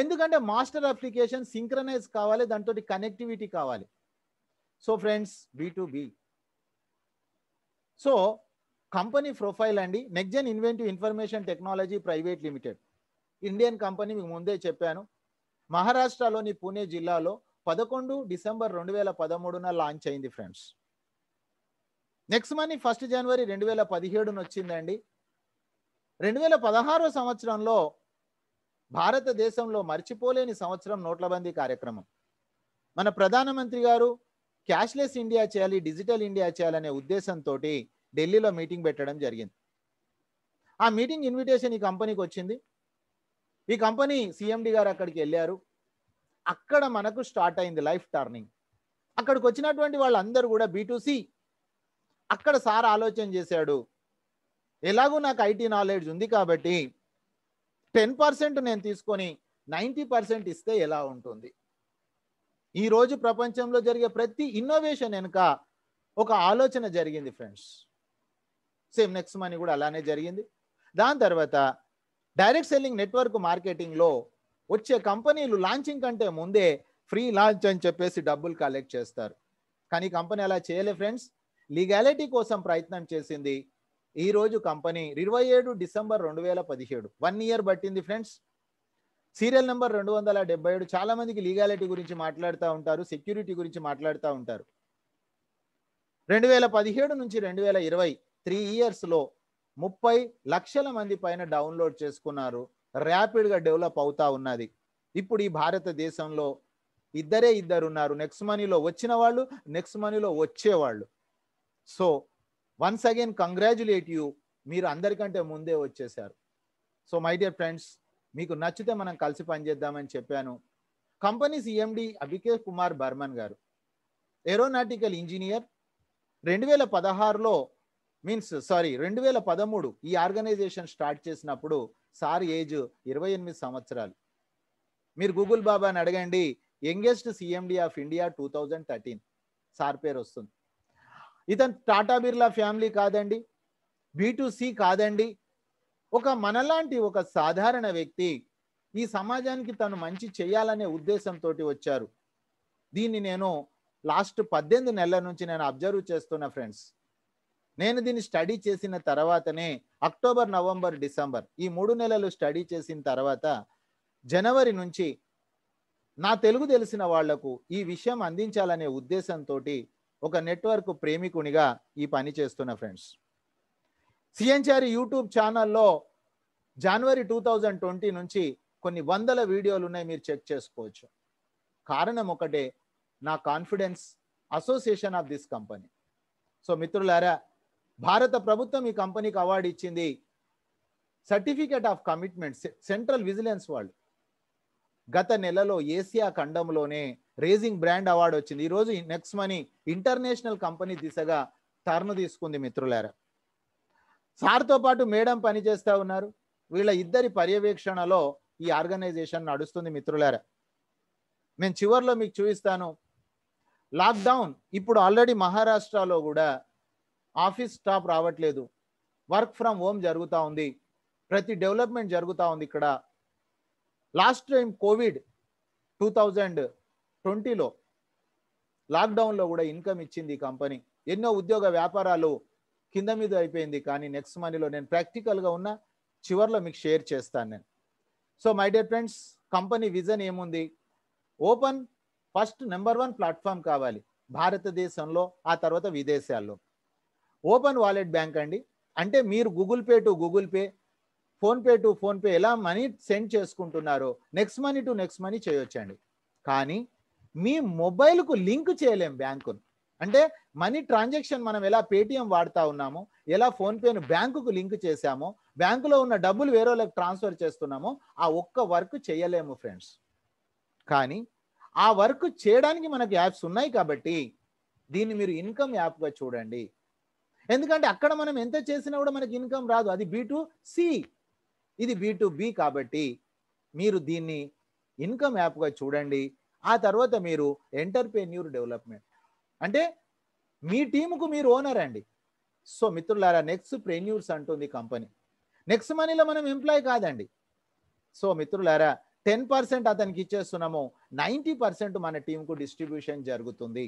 ఎందుకంటే మాస్టర్ అప్లికేషన్ సింక్రనైజ్ కావాలి దాంతో కనెక్టివిటీ కావాలి so friends B to B so company profile అండి NexGen inventive information technology private limited Indian company మీకు ముందే చెప్పాను మహారాష్ట్రలోని పూణే జిల్లాలో పదకొండు డిసెంబర్ రెండు వేల పదమూడున లాంచ్ అయింది ఫ్రెండ్స్ నెక్స్ట్ మనీ ఫస్ట్ జనవరి రెండు వేల పదిహేడున వచ్చిందండి రెండు వేల పదహారో సంవత్సరంలో భారతదేశంలో మర్చిపోలేని సంవత్సరం నోట్లబందీ కార్యక్రమం మన ప్రధానమంత్రి గారు క్యాష్లెస్ ఇండియా చేయాలి డిజిటల్ ఇండియా చేయాలనే ఉద్దేశంతో ఢిల్లీలో మీటింగ్ పెట్టడం జరిగింది ఆ మీటింగ్ ఇన్విటేషన్ ఈ కంపెనీకి వచ్చింది ఈ కంపెనీ సిఎండి గారు అక్కడికి వెళ్ళారు అక్కడ మనకు స్టార్ట్ అయింది లైఫ్ టర్నింగ్ అక్కడికి వచ్చినటువంటి వాళ్ళందరూ కూడా బీటూసీ అక్కడ సార్ ఆలోచన చేశాడు ఎలాగూ నాకు ఐటీ నాలెడ్జ్ ఉంది కాబట్టి టెన్ పర్సెంట్ నేను తీసుకొని నైంటీ పర్సెంట్ ఇస్తే ఎలా ఉంటుంది ఈరోజు ప్రపంచంలో జరిగే ప్రతి ఇన్నోవేషన్ వెనుక ఒక ఆలోచన జరిగింది ఫ్రెండ్స్ సేమ్ నెక్స్ట్ మనీ కూడా అలానే జరిగింది దాని తర్వాత డైరెక్ట్ సెల్లింగ్ నెట్వర్క్ మార్కెటింగ్లో వచ్చే కంపెనీలు లాంచింగ్ కంటే ముందే ఫ్రీ లాంచ్ అని చెప్పేసి డబ్బులు కలెక్ట్ చేస్తారు కానీ కంపెనీ అలా చేయలే ఫ్రెండ్స్ లీగాలిటీ కోసం ప్రయత్నం చేసింది ఈరోజు కంపెనీ ఇరవై ఏడు డిసెంబర్ రెండు వేల పదిహేడు వన్ ఇయర్ పట్టింది ఫ్రెండ్స్ సీరియల్ నెంబర్ రెండు వందల డెబ్బై ఏడు చాలామందికి లీగాలిటీ గురించి మాట్లాడుతూ ఉంటారు సెక్యూరిటీ గురించి మాట్లాడుతూ ఉంటారు రెండు వేల పదిహేడు నుంచి రెండు వేల ఇరవై త్రీ ఇయర్స్లో ముప్పై లక్షల మంది పైన డౌన్లోడ్ చేసుకున్నారు ర్యాపిడ్గా డెవలప్ అవుతా ఉన్నది ఇప్పుడు ఈ భారతదేశంలో ఇద్దరే ఇద్దరు ఉన్నారు నెక్స్ట్ మనీలో వచ్చిన వాళ్ళు నెక్స్ట్ మనీలో వచ్చేవాళ్ళు so once again congratulate you మీరు అందరికంటే ముందే వచ్చేసారు సో మై డియర్ ఫ్రెండ్స్ మీకు నచ్చితే మనం కలిసి పనిచేద్దామని చెప్పాను కంపెనీ సిఎండి అభికే కుమార్ బర్మన్ గారు ఏరోనాటికల్ ఇంజనీర్ రెండు వేల పదహారులో మీన్స్ సారీ రెండు వేల పదమూడు ఈ ఆర్గనైజేషన్ స్టార్ట్ చేసినప్పుడు సార్ ఏజ్ ఇరవై ఎనిమిది సంవత్సరాలు మీరు గూగుల్ బాబాని అడగండి youngest CMD of India two thousand thirteen sir పేరు వస్తుంది ఇతను టాటా బిర్లా ఫ్యామిలీ కాదండి బీటుసి కాదండి ఒక మనలాంటి ఒక సాధారణ వ్యక్తి ఈ సమాజానికి తను మంచి చేయాలనే ఉద్దేశంతో వచ్చారు దీన్ని నేను లాస్ట్ పద్దెనిమిది నెలల నుంచి నేను అబ్జర్వ్ చేస్తున్నా ఫ్రెండ్స్ నేను దీన్ని స్టడీ చేసిన తర్వాతనే అక్టోబర్ నవంబర్ డిసెంబర్ ఈ మూడు నెలలు స్టడీ చేసిన తర్వాత జనవరి నుంచి నా తెలుగు తెలిసిన వాళ్లకు ఈ విషయం అందించాలనే ఉద్దేశంతో ఒక నెట్వర్క్ ప్రేమికునిగా ఈ పని చేస్తున్న ఫ్రెండ్స్ సిఎన్చారి యూట్యూబ్ ఛానల్లో జనవరి టూ థౌజండ్ ట్వంటీ నుంచి కొన్ని వందల వీడియోలు ఉన్నాయి మీరు చెక్ చేసుకోవచ్చు కారణం ఒకటే నా confidence association of this company so మిత్రులారా భారత ప్రభుత్వం ఈ కంపెనీకి అవార్డు ఇచ్చింది certificate of commitment central vigilance వాళ్ళు గత నెలలో ఏసియా ఖండంలోనే రేజింగ్ బ్రాండ్ అవార్డు వచ్చింది ఈరోజు నెక్స్ట్ మనీ ఇంటర్నేషనల్ కంపెనీ దిశగా టర్న్ తీసుకుంది మిత్రులారా సార్తో పాటు మేడం పనిచేస్తూ ఉన్నారు వీళ్ళ ఇద్దరి పర్యవేక్షణలో ఈ ఆర్గనైజేషన్ నడుస్తుంది మిత్రులారా నేను చివరిలో మీకు చూపిస్తాను లాక్డౌన్ ఇప్పుడు ఆల్రెడీ మహారాష్ట్రలో కూడా ఆఫీస్ స్టాఫ్ రావట్లేదు వర్క్ ఫ్రమ్ హోమ్ జరుగుతూ ఉంది ప్రతి డెవలప్మెంట్ జరుగుతూ ఉంది ఇక్కడ last time covid two thousand ట్వంటీలో లాక్డౌన్లో కూడా ఇన్కమ్ ఇచ్చింది ఈ కంపెనీ ఎన్నో ఉద్యోగ వ్యాపారాలు కింద మీద అయిపోయింది కానీ నెక్స్ట్ మనీలో నేను ప్రాక్టికల్గా ఉన్న చివరిలో మీకు షేర్ చేస్తాను నేను so my dear friends company vision ఏముంది open first number one platform కావాలి భారతదేశంలో ఆ తర్వాత విదేశాల్లో ఓపెన్ వాలెట్ బ్యాంక్ అండి అంటే మీరు Google pay to Google pay PhonePe to PhonePe ఎలా మనీ సెండ్ చేసుకుంటున్నారో next money to next money చేయొచ్చండి కానీ మీ మొబైల్కు లింక్ చేయలేం బ్యాంకును అంటే మనీ ట్రాన్సాక్షన్ మనం ఎలా పేటిఎం వాడుతూ ఉన్నామో ఎలా ఫోన్పేను బ్యాంకుకు లింక్ చేశామో బ్యాంకులో ఉన్న డబ్బులు వేరేలకు ట్రాన్స్ఫర్ చేస్తున్నామో ఆ ఒక్క వర్క్ చేయలేము ఫ్రెండ్స్ కానీ ఆ వర్క్ చేయడానికి మనకు యాప్స్ ఉన్నాయి కాబట్టి దీన్ని మీరు ఇన్కమ్ యాప్గా చూడండి ఎందుకంటే అక్కడ మనం ఎంత చేసినా కూడా మనకి ఇన్కమ్ రాదు అది బీ టు సి ఇది బీ టు బి కాబట్టి మీరు దీన్ని ఇన్కమ్ యాప్గా చూడండి ఆ తర్వాత మీరు ఎంటర్ప్రెన్యూర్ డెవలప్మెంట్ అంటే మీ టీముకు మీరు ఓనర్ అండి సో మిత్రులారా నెక్స్ట్ ప్రెన్యూర్స్ అంటుంది కంపెనీ నెక్స్ట్ మనీలో మనం ఎంప్లాయ్ కాదండి సో మిత్రులారా టెన్ పర్సెంట్ అతనికి ఇచ్చేస్తున్నాము నైంటీ పర్సెంట్ మన టీంకు డిస్ట్రిబ్యూషన్ జరుగుతుంది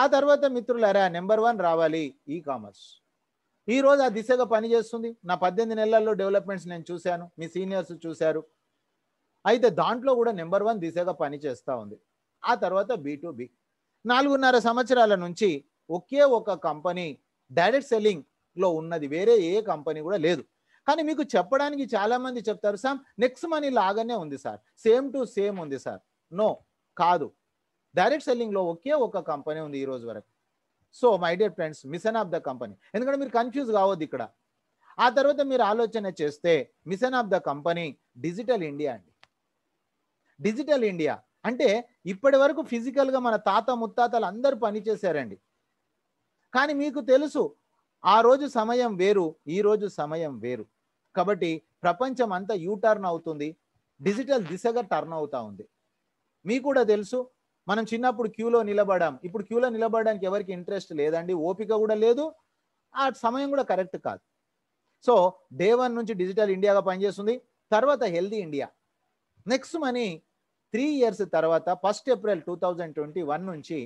ఆ తర్వాత మిత్రులారా నెంబర్ వన్ రావాలి ఈ కామర్స్ ఈరోజు ఆ దిశగా పనిచేస్తుంది నా పద్దెనిమిది నెలల్లో డెవలప్మెంట్స్ నేను చూశాను మీ సీనియర్స్ చూశారు అయితే దాంట్లో కూడా నెంబర్ వన్ దిశగా పనిచేస్తూ ఉంది ఆ తర్వాత బి నాలుగున్నర సంవత్సరాల నుంచి ఒకే ఒక కంపెనీ డైరెక్ట్ సెల్లింగ్లో ఉన్నది వేరే ఏ కంపెనీ కూడా లేదు కానీ మీకు చెప్పడానికి చాలామంది చెప్తారు సార్ నెక్స్ట్ మనీ లాగానే ఉంది సార్ సేమ్ టు సేమ్ ఉంది సార్ నో కాదు డైరెక్ట్ సెల్లింగ్లో ఒకే ఒక కంపెనీ ఉంది ఈ రోజు వరకు so my dear friends mission of the company ఎందుకంటే మీరు కన్ఫ్యూజ్ కావద్దు ఇక్కడ ఆ తర్వాత మీరు ఆలోచన చేస్తే mission of the company digital India అండి డిజిటల్ ఇండియా అంటే ఇప్పటి వరకు ఫిజికల్గా మన తాత ముత్తాతలు అందరూ పనిచేశారండి కానీ మీకు తెలుసు ఆ రోజు సమయం వేరు ఈ రోజు సమయం వేరు కాబట్టి ప్రపంచం అంతా యూ టర్న్ అవుతుంది డిజిటల్ దిశగా టర్న్ అవుతా ఉంది మీకు కూడా తెలుసు మనం చిన్నప్పుడు క్యూలో నిలబడాం ఇప్పుడు క్యూలో నిలబడడానికి ఎవరికి ఇంట్రెస్ట్ లేదండి ఓపిక కూడా లేదు ఆ సమయం కూడా కరెక్ట్ కాదు సో డే వన్ నుంచి డిజిటల్ ఇండియాగా పనిచేస్తుంది తర్వాత healthy India next money three years తర్వాత first April two thousand twenty one నుంచి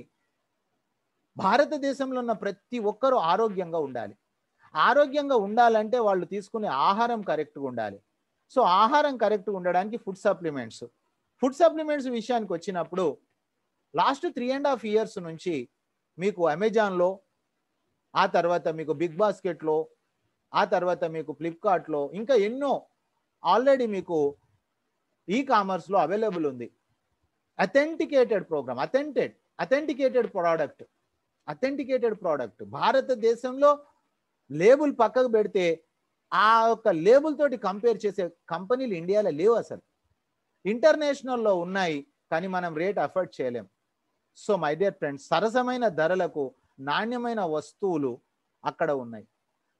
భారతదేశంలో ఉన్న ప్రతి ఒక్కరూ ఆరోగ్యంగా ఉండాలి ఆరోగ్యంగా ఉండాలంటే వాళ్ళు తీసుకునే ఆహారం కరెక్ట్గా ఉండాలి సో ఆహారం కరెక్ట్గా ఉండడానికి ఫుడ్ సప్లిమెంట్స్ ఫుడ్ సప్లిమెంట్స్ విషయానికి వచ్చినప్పుడు last three and half years నుంచి మీకు అమెజాన్లో ఆ తర్వాత మీకు బిగ్ బాస్కెట్లో ఆ తర్వాత మీకు ఫ్లిప్కార్ట్లో ఇంకా ఎన్నో ఆల్రెడీ మీకు ఈ కామర్స్లో అవైలబుల్ ఉంది అథెంటికేటెడ్ ప్రోగ్రామ్ అథెంటెడ్ అథెంటికేటెడ్ ప్రోడక్ట్ అథెంటికేటెడ్ ప్రోడక్ట్ భారతదేశంలో లేబుల్ పక్కకు పెడితే ఆ యొక్క లేబుల్ తోటి కంపేర్ చేసే కంపెనీలు ఇండియాలో లేవు అసలు ఇంటర్నేషనల్లో ఉన్నాయి కానీ మనం రేట్ అఫోర్డ్ చేయలేము సో మై డియర్ ఫ్రెండ్స్ సరసమైన ధరలకు నాణ్యమైన వస్తువులు అక్కడ ఉన్నాయి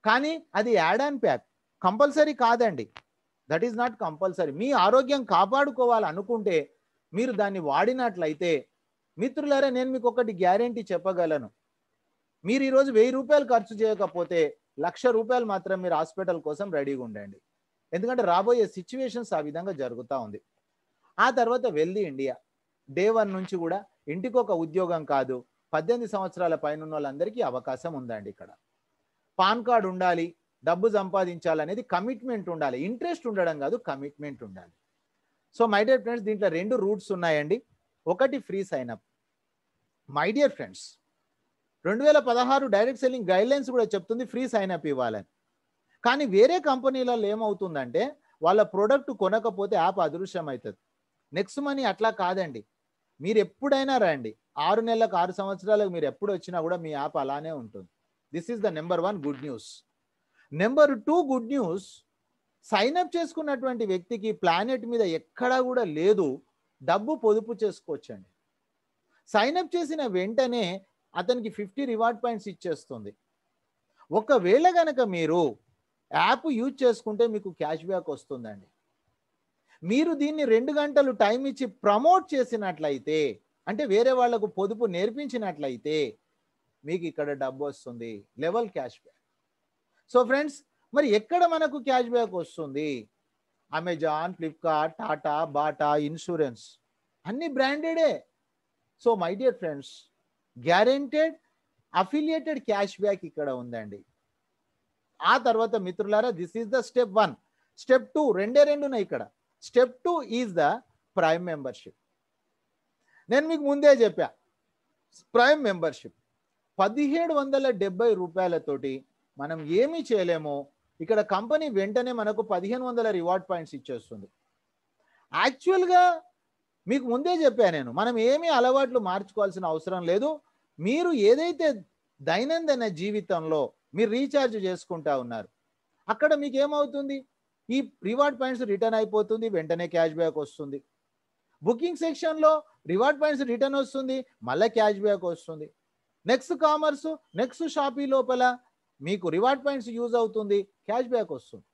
కానీ అది యాడ్ అండ్ ప్యాక్ కంపల్సరీ కాదండి దట్ ఈస్ నాట్ కంపల్సరీ మీ ఆరోగ్యం కాపాడుకోవాలి అనుకుంటే మీరు దాన్ని వాడినట్లయితే మిత్రులారా నేను మీకు ఒకటి గ్యారెంటీ చెప్పగలను మీరు ఈరోజు వెయ్యి రూపాయలు ఖర్చు చేయకపోతే లక్ష రూపాయలు మాత్రం మీరు హాస్పిటల్ కోసం రెడీగా ఉండండి ఎందుకంటే రాబోయే సిచ్యువేషన్స్ ఆ విధంగా జరుగుతూ ఉంది ఆ తర్వాత వెళ్ళి ఇండియా డే వన్ నుంచి కూడా ఇంటికి ఒక ఉద్యోగం కాదు పద్దెనిమిది సంవత్సరాల పైన వాళ్ళందరికీ అవకాశం ఉందండి ఇక్కడ పాన్ కార్డు ఉండాలి డబ్బు సంపాదించాలనేది కమిట్మెంట్ ఉండాలి ఇంట్రెస్ట్ ఉండడం కాదు కమిట్మెంట్ ఉండాలి సో మై డియర్ ఫ్రెండ్స్ దీంట్లో రెండు రూట్స్ ఉన్నాయండి ఒకటి free sign up my dear friends రెండు వేల పదహారు డైరెక్ట్ సెల్లింగ్ గైడ్లైన్స్ కూడా చెప్తుంది ఫ్రీ సైన్అప్ ఇవ్వాలని కానీ వేరే కంపెనీలలో ఏమవుతుందంటే వాళ్ళ ప్రోడక్ట్ కొనకపోతే యాప్ అదృశ్యం అవుతుంది నెక్స్ట్ మనీ అట్లా కాదండి మీరు ఎప్పుడైనా రండి ఆరు నెలలకు ఆరు సంవత్సరాలకు మీరు ఎప్పుడు వచ్చినా కూడా మీ యాప్ అలానే ఉంటుంది this is the number one good news number two good news sign up చేసుకున్నటువంటి వ్యక్తికి ప్లానెట్ మీద ఎక్కడా కూడా లేదు డబ్బు పొదుపు చేసుకోవచ్చండి సైన్ అప్ చేసిన వెంటనే అతనికి ఫిఫ్టీ రివార్డ్ పాయింట్స్ ఇచ్చేస్తుంది ఒకవేళ కనుక మీరు యాప్ యూజ్ చేసుకుంటే మీకు క్యాష్ బ్యాక్ వస్తుందండి మీరు దీన్ని రెండు గంటలు టైం ఇచ్చి ప్రమోట్ చేసినట్లయితే అంటే వేరే వాళ్లకు పొదుపు నేర్పించినట్లయితే మీకు ఇక్కడ డబ్బు వస్తుంది level cash back so friends మరి ఎక్కడ మనకు క్యాష్ బ్యాక్ వస్తుంది Amazon Flipkart Tata Bata insurance అన్ని బ్రాండెడే so my dear friends guaranteed affiliated cash back ఇక్కడ ఉందండి ఆ తర్వాత మిత్రులారా this is the step one step two రెండే రెండున్నాయి ఇక్కడ step two is the prime membership నేను మీకు ముందే చెప్పా ప్రైమ్ మెంబర్షిప్ పదిహేడు వందల డెబ్బై రూపాయలతోటి మనం ఏమీ చేయలేమో ఇక్కడ కంపెనీ వెంటనే మనకు పదిహేను వందల రివార్డ్ పాయింట్స్ ఇచ్చేస్తుంది యాక్చువల్గా మీకు ముందే చెప్పా నేను మనం ఏమీ అలవాట్లు మార్చుకోవాల్సిన అవసరం లేదు మీరు ఏదైతే దైనందిన జీవితంలో మీరు రీఛార్జ్ చేసుకుంటా ఉన్నారు అక్కడ మీకు ఏమవుతుంది ఈ రివార్డ్ పాయింట్స్ రిటర్న్ అయిపోతుంది వెంటనే క్యాష్ బ్యాక్ వస్తుంది బుకింగ్ సెక్షన్లో రివార్డ్ పాయింట్స్ రిటర్న్ వస్తుంది మళ్ళీ క్యాష్ బ్యాక్ వస్తుంది నెక్స్ట్ కామర్స్ నెక్స్ట్ షాపీ లోపల మీకు రివార్డ్ పాయింట్స్ యూజ్ అవుతుంది క్యాష్ బ్యాక్ వస్తుంది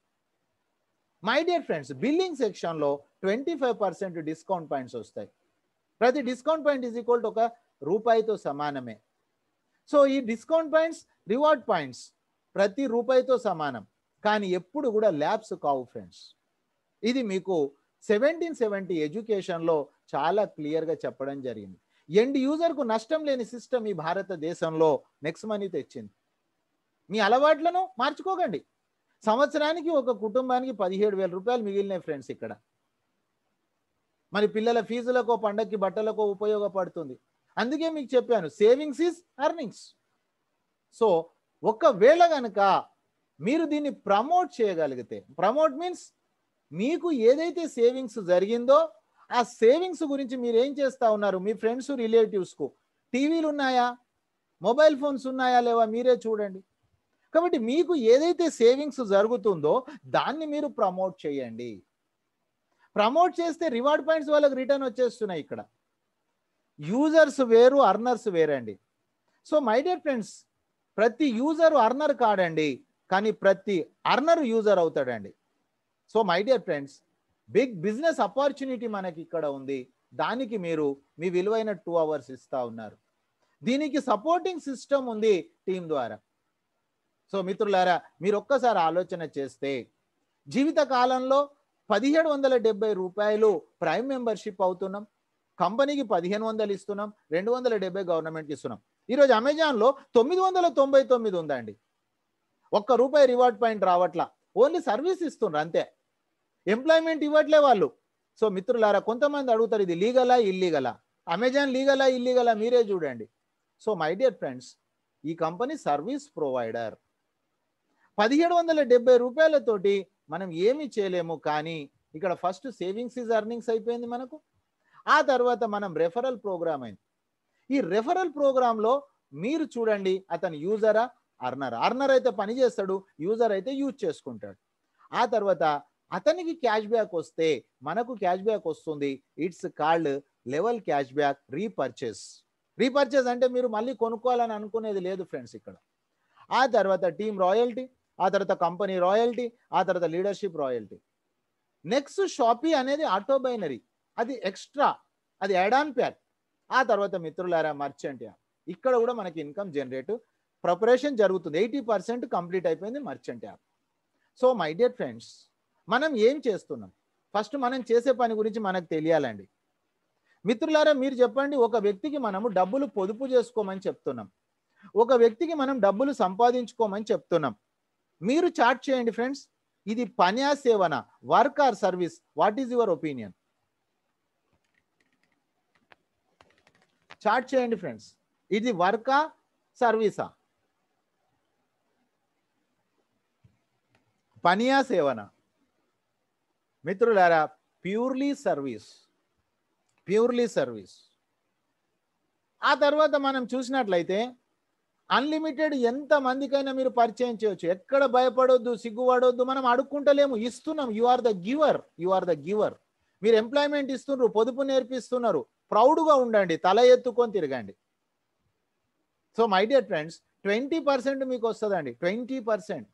మై డియర్ ఫ్రెండ్స్ బిల్లింగ్ సెక్షన్లో twenty five percent discount points వస్తాయి ప్రతి discount point is equal to ఒక రూపాయితో సమానమే సో ఈ డిస్కౌంట్ పాయింట్స్ రివార్డ్ పాయింట్స్ ప్రతి రూపాయితో సమానం కానీ ఎప్పుడు కూడా ల్యాబ్స్ కావు ఫ్రెండ్స్ ఇది మీకు సెవెంటీన్ సెవెంటీ ఎడ్యుకేషన్లో చాలా క్లియర్గా చెప్పడం జరిగింది ఎండ్ యూజర్కు నష్టం లేని సిస్టమ్ ఈ భారతదేశంలో నెక్స్ట్ మనీ తెచ్చింది మీ అలవాట్లను మార్చుకోకండి సంవత్సరానికి ఒక కుటుంబానికి పదిహేడు వేల రూపాయలు మిగిలినాయి ఫ్రెండ్స్ ఇక్కడ మరి పిల్లల ఫీజులకో పండక్కి బట్టలకో ఉపయోగపడుతుంది అందుకే మీకు చెప్పాను సేవింగ్స్ ఈజ్ అర్నింగ్స్ సో ఒకవేళ కనుక మీరు దీన్ని ప్రమోట్ చేయగలిగితే ప్రమోట్ మీన్స్ మీకు ఏదైతే సేవింగ్స్ జరిగిందో ఆ సేవింగ్స్ గురించి మీరు ఏం చేస్తూ ఉన్నారు మీ ఫ్రెండ్స్ రిలేటివ్స్కు టీవీలు ఉన్నాయా మొబైల్ ఫోన్స్ ఉన్నాయా లేవా మీరే చూడండి కాబట్టి మీకు ఏదైతే సేవింగ్స్ జరుగుతుందో దాన్ని మీరు ప్రమోట్ చేయండి ప్రమోట్ చేస్తే రివార్డ్ పాయింట్స్ వాళ్ళకి రిటర్న్ వచ్చేస్తున్నాయి ఇక్కడ యూజర్స్ వేరు అర్నర్స్ వేరండి సో మై డియర్ ఫ్రెండ్స్ ప్రతి యూజర్ అర్నర్ కాడండి కానీ ప్రతి అర్నర్ యూజర్ అవుతాడండి so my dear friends big business opportunity మనకి ఇక్కడ ఉంది దానికి మీరు మీ విలువైన టూ అవర్స్ ఇస్తా ఉన్నారు దీనికి సపోర్టింగ్ సిస్టమ్ ఉంది టీం ద్వారా సో మిత్రులారా మీరు ఒక్కసారి ఆలోచన చేస్తే జీవిత కాలంలో పదిహేడు వందల డెబ్బై రూపాయలు ప్రైమ్ మెంబర్షిప్ అవుతున్నాం కంపెనీకి పదిహేను వందలు ఇస్తున్నాం రెండు వందల డెబ్బై గవర్నమెంట్కి ఇస్తున్నాం ఈరోజు అమెజాన్లో తొమ్మిది వందల తొంభై తొమ్మిది ఉందండి ఒక్క రూపాయి రివార్డ్ పాయింట్ రావట్లా ఓన్లీ సర్వీస్ ఇస్తున్నారు అంతే ఎంప్లాయ్మెంట్ ఇవ్వట్లే వాళ్ళు సో మిత్రులారా కొంతమంది అడుగుతారు ఇది లీగలా ఇల్లీగలా అమెజాన్ లీగలా ఇల్లీగలా మీరే చూడండి సో మై డియర్ ఫ్రెండ్స్ ఈ కంపెనీ సర్వీస్ ప్రొవైడర్ పదిహేడు వందల డెబ్బై రూపాయలతోటి మనం ఏమి చేయలేము కానీ ఇక్కడ ఫస్ట్ సేవింగ్స్ ఈజ్ అర్నింగ్స్ అయిపోయింది మనకు ఆ తర్వాత మనం రెఫరల్ ప్రోగ్రామ్ అయింది ఈ రెఫరల్ ప్రోగ్రాంలో మీరు చూడండి అతను యూజరా అర్నర్ అర్నర్ అయితే పని చేస్తాడు యూజర్ అయితే యూజ్ చేసుకుంటాడు ఆ తర్వాత అతనికి క్యాష్ బ్యాక్ వస్తే మనకు క్యాష్ బ్యాక్ వస్తుంది it's called level cash back repurchase repurchase అంటే మీరు మళ్ళీ కొనుక్కోవాలని అనుకునేది లేదు ఫ్రెండ్స్ ఇక్కడ ఆ తర్వాత టీమ్ రాయల్టీ ఆ తర్వాత కంపెనీ రాయల్టీ ఆ తర్వాత లీడర్షిప్ రాయల్టీ నెక్స్ట్ షాపీ అనేది ఆటో బైనరీ అది ఎక్స్ట్రా అది యాడ్ ఆన్ ప్యాక్ ఆ తర్వాత మిత్రులారా మర్చెంట్ ఇక్కడ కూడా మనకి ఇన్కమ్ జనరేట్ ప్రిపరేషన్ జరుగుతుంది ఎయిటీ పర్సెంట్ కంప్లీట్ అయిపోయింది merchant app so my dear friends మనం ఏం చేస్తున్నాం ఫస్ట్ మనం చేసే పని గురించి మనకు తెలియాలండి మిత్రులారా మీరు చెప్పండి ఒక వ్యక్తికి మనము డబ్బులు పొదుపు చేసుకోమని చెప్తున్నాం ఒక వ్యక్తికి మనం డబ్బులు సంపాదించుకోమని చెప్తున్నాం మీరు చాట్ చేయండి ఫ్రెండ్స్ ఇది పనియా సేవన work or service what is your opinion chat చేయండి ఫ్రెండ్స్ ఇది వర్కా సర్వీసా పనియా సేవన మిత్రులారా ప్యూర్లీ సర్వీస్ ప్యూర్లీ సర్వీస్ ఆ తర్వాత మనం చూసినట్లయితే అన్లిమిటెడ్ ఎంత మందికైనా మీరు పరిచయం చేయవచ్చు ఎక్కడ భయపడొద్దు సిగ్గుపడొద్దు మనం అడుక్కుంటలేము ఇస్తున్నాం you are the giver you are the giver మీరు ఎంప్లాయ్మెంట్ ఇస్తున్నారు పొదుపు నేర్పిస్తున్నారు ప్రౌడ్గా ఉండండి తల ఎత్తుకొని తిరగండి so my dear friends twenty percent మీకు వస్తుందండి twenty percent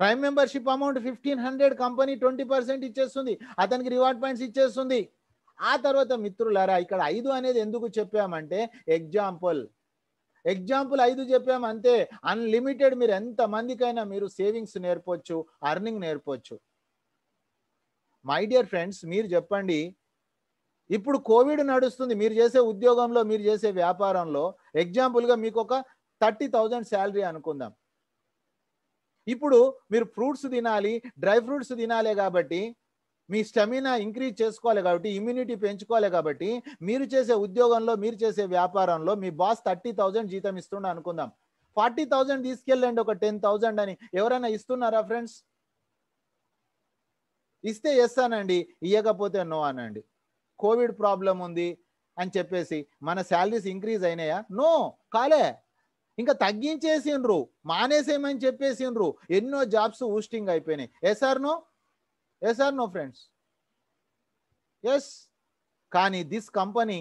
prime membership amount fifteen hundred company twenty percent ఇచ్చేస్తుంది అతనికి రివార్డ్ పాయింట్స్ ఇచ్చేస్తుంది ఆ తర్వాత మిత్రులారా ఇక్కడ ఐదు అనేది ఎందుకు చెప్పామంటే ఎగ్జాంపుల్ ఎగ్జాంపుల్ ఐదు చెప్పామంటే అంతే అన్లిమిటెడ్ మీరు ఎంత మందికైనా మీరు సేవింగ్స్ నేర్పొచ్చు అర్నింగ్ నేర్పొచ్చు మై డియర్ ఫ్రెండ్స్ మీరు చెప్పండి ఇప్పుడు కోవిడ్ నడుస్తుంది మీరు చేసే ఉద్యోగంలో మీరు చేసే వ్యాపారంలో ఎగ్జాంపుల్గా మీకు ఒక థర్టీ థౌజండ్ శాలరీ అనుకుందాం ఇప్పుడు మీరు ఫ్రూట్స్ తినాలి డ్రై ఫ్రూట్స్ తినాలి కాబట్టి మీ స్టెమినా ఇంక్రీజ్ చేసుకోవాలి కాబట్టి ఇమ్యూనిటీ పెంచుకోవాలి కాబట్టి మీరు చేసే ఉద్యోగంలో మీరు చేసే వ్యాపారంలో మీ బాస్ థర్టీ థౌజండ్ జీతం ఇస్తుండ అనుకుందాం ఫార్టీ థౌజండ్ తీసుకెళ్ళండి ఒక టెన్ థౌజండ్ అని ఎవరైనా ఇస్తున్నారా ఫ్రెండ్స్ ఇస్తే ఎస్తానండి ఇవ్వకపోతే నో అనండి కోవిడ్ ప్రాబ్లం ఉంది అని చెప్పేసి మన శాలరీస్ ఇంక్రీజ్ అయినాయా నో కాలే ఇంకా తగ్గించేసిండ్రు మానేసేయమని చెప్పేసిండ్రు ఎన్నో జాబ్స్ ఊస్టింగ్ అయిపోయినాయి yes or no yes or no friends yes కానీ this company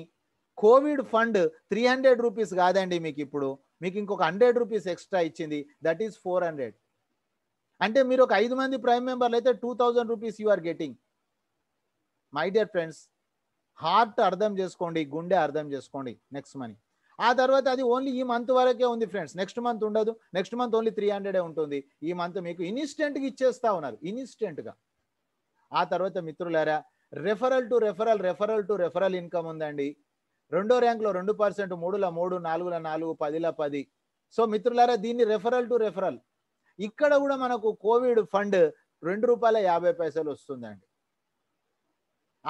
Covid fund three hundred rupees కాదండి మీకు ఇప్పుడు మీకు ఇంకొక హండ్రెడ్ రూపీస్ ఎక్స్ట్రా ఇచ్చింది దట్ ఈస్ ఫోర్ హండ్రెడ్ అంటే మీరు ఒక ఐదు మంది ప్రైమ్ మెంబర్లు అయితే two thousand rupees you are getting my dear friends heart అర్థం చేసుకోండి గుండె అర్థం చేసుకోండి నెక్స్ట్ మనీ ఆ తర్వాత అది ఓన్లీ ఈ మంత్ వరకే ఉంది ఫ్రెండ్స్ నెక్స్ట్ మంత్ ఉండదు నెక్స్ట్ మంత్ ఓన్లీ త్రీ హండ్రెడే ఉంటుంది ఈ మంత్ మీకు ఇన్స్టెంట్గా ఇచ్చేస్తా ఉన్నారు ఇన్స్టెంట్గా ఆ తర్వాత మిత్రులారా referral to referral referral to referral income ఉందండి రెండో ర్యాంక్లో రెండు పర్సెంట్ మూడుల మూడు నాలుగుల నాలుగు పదిల పది సో మిత్రులారా దీన్ని రెఫరల్ టు రెఫరల్ ఇక్కడ కూడా మనకు కోవిడ్ ఫండ్ రెండు రూపాయల యాభై పైసలు వస్తుందండి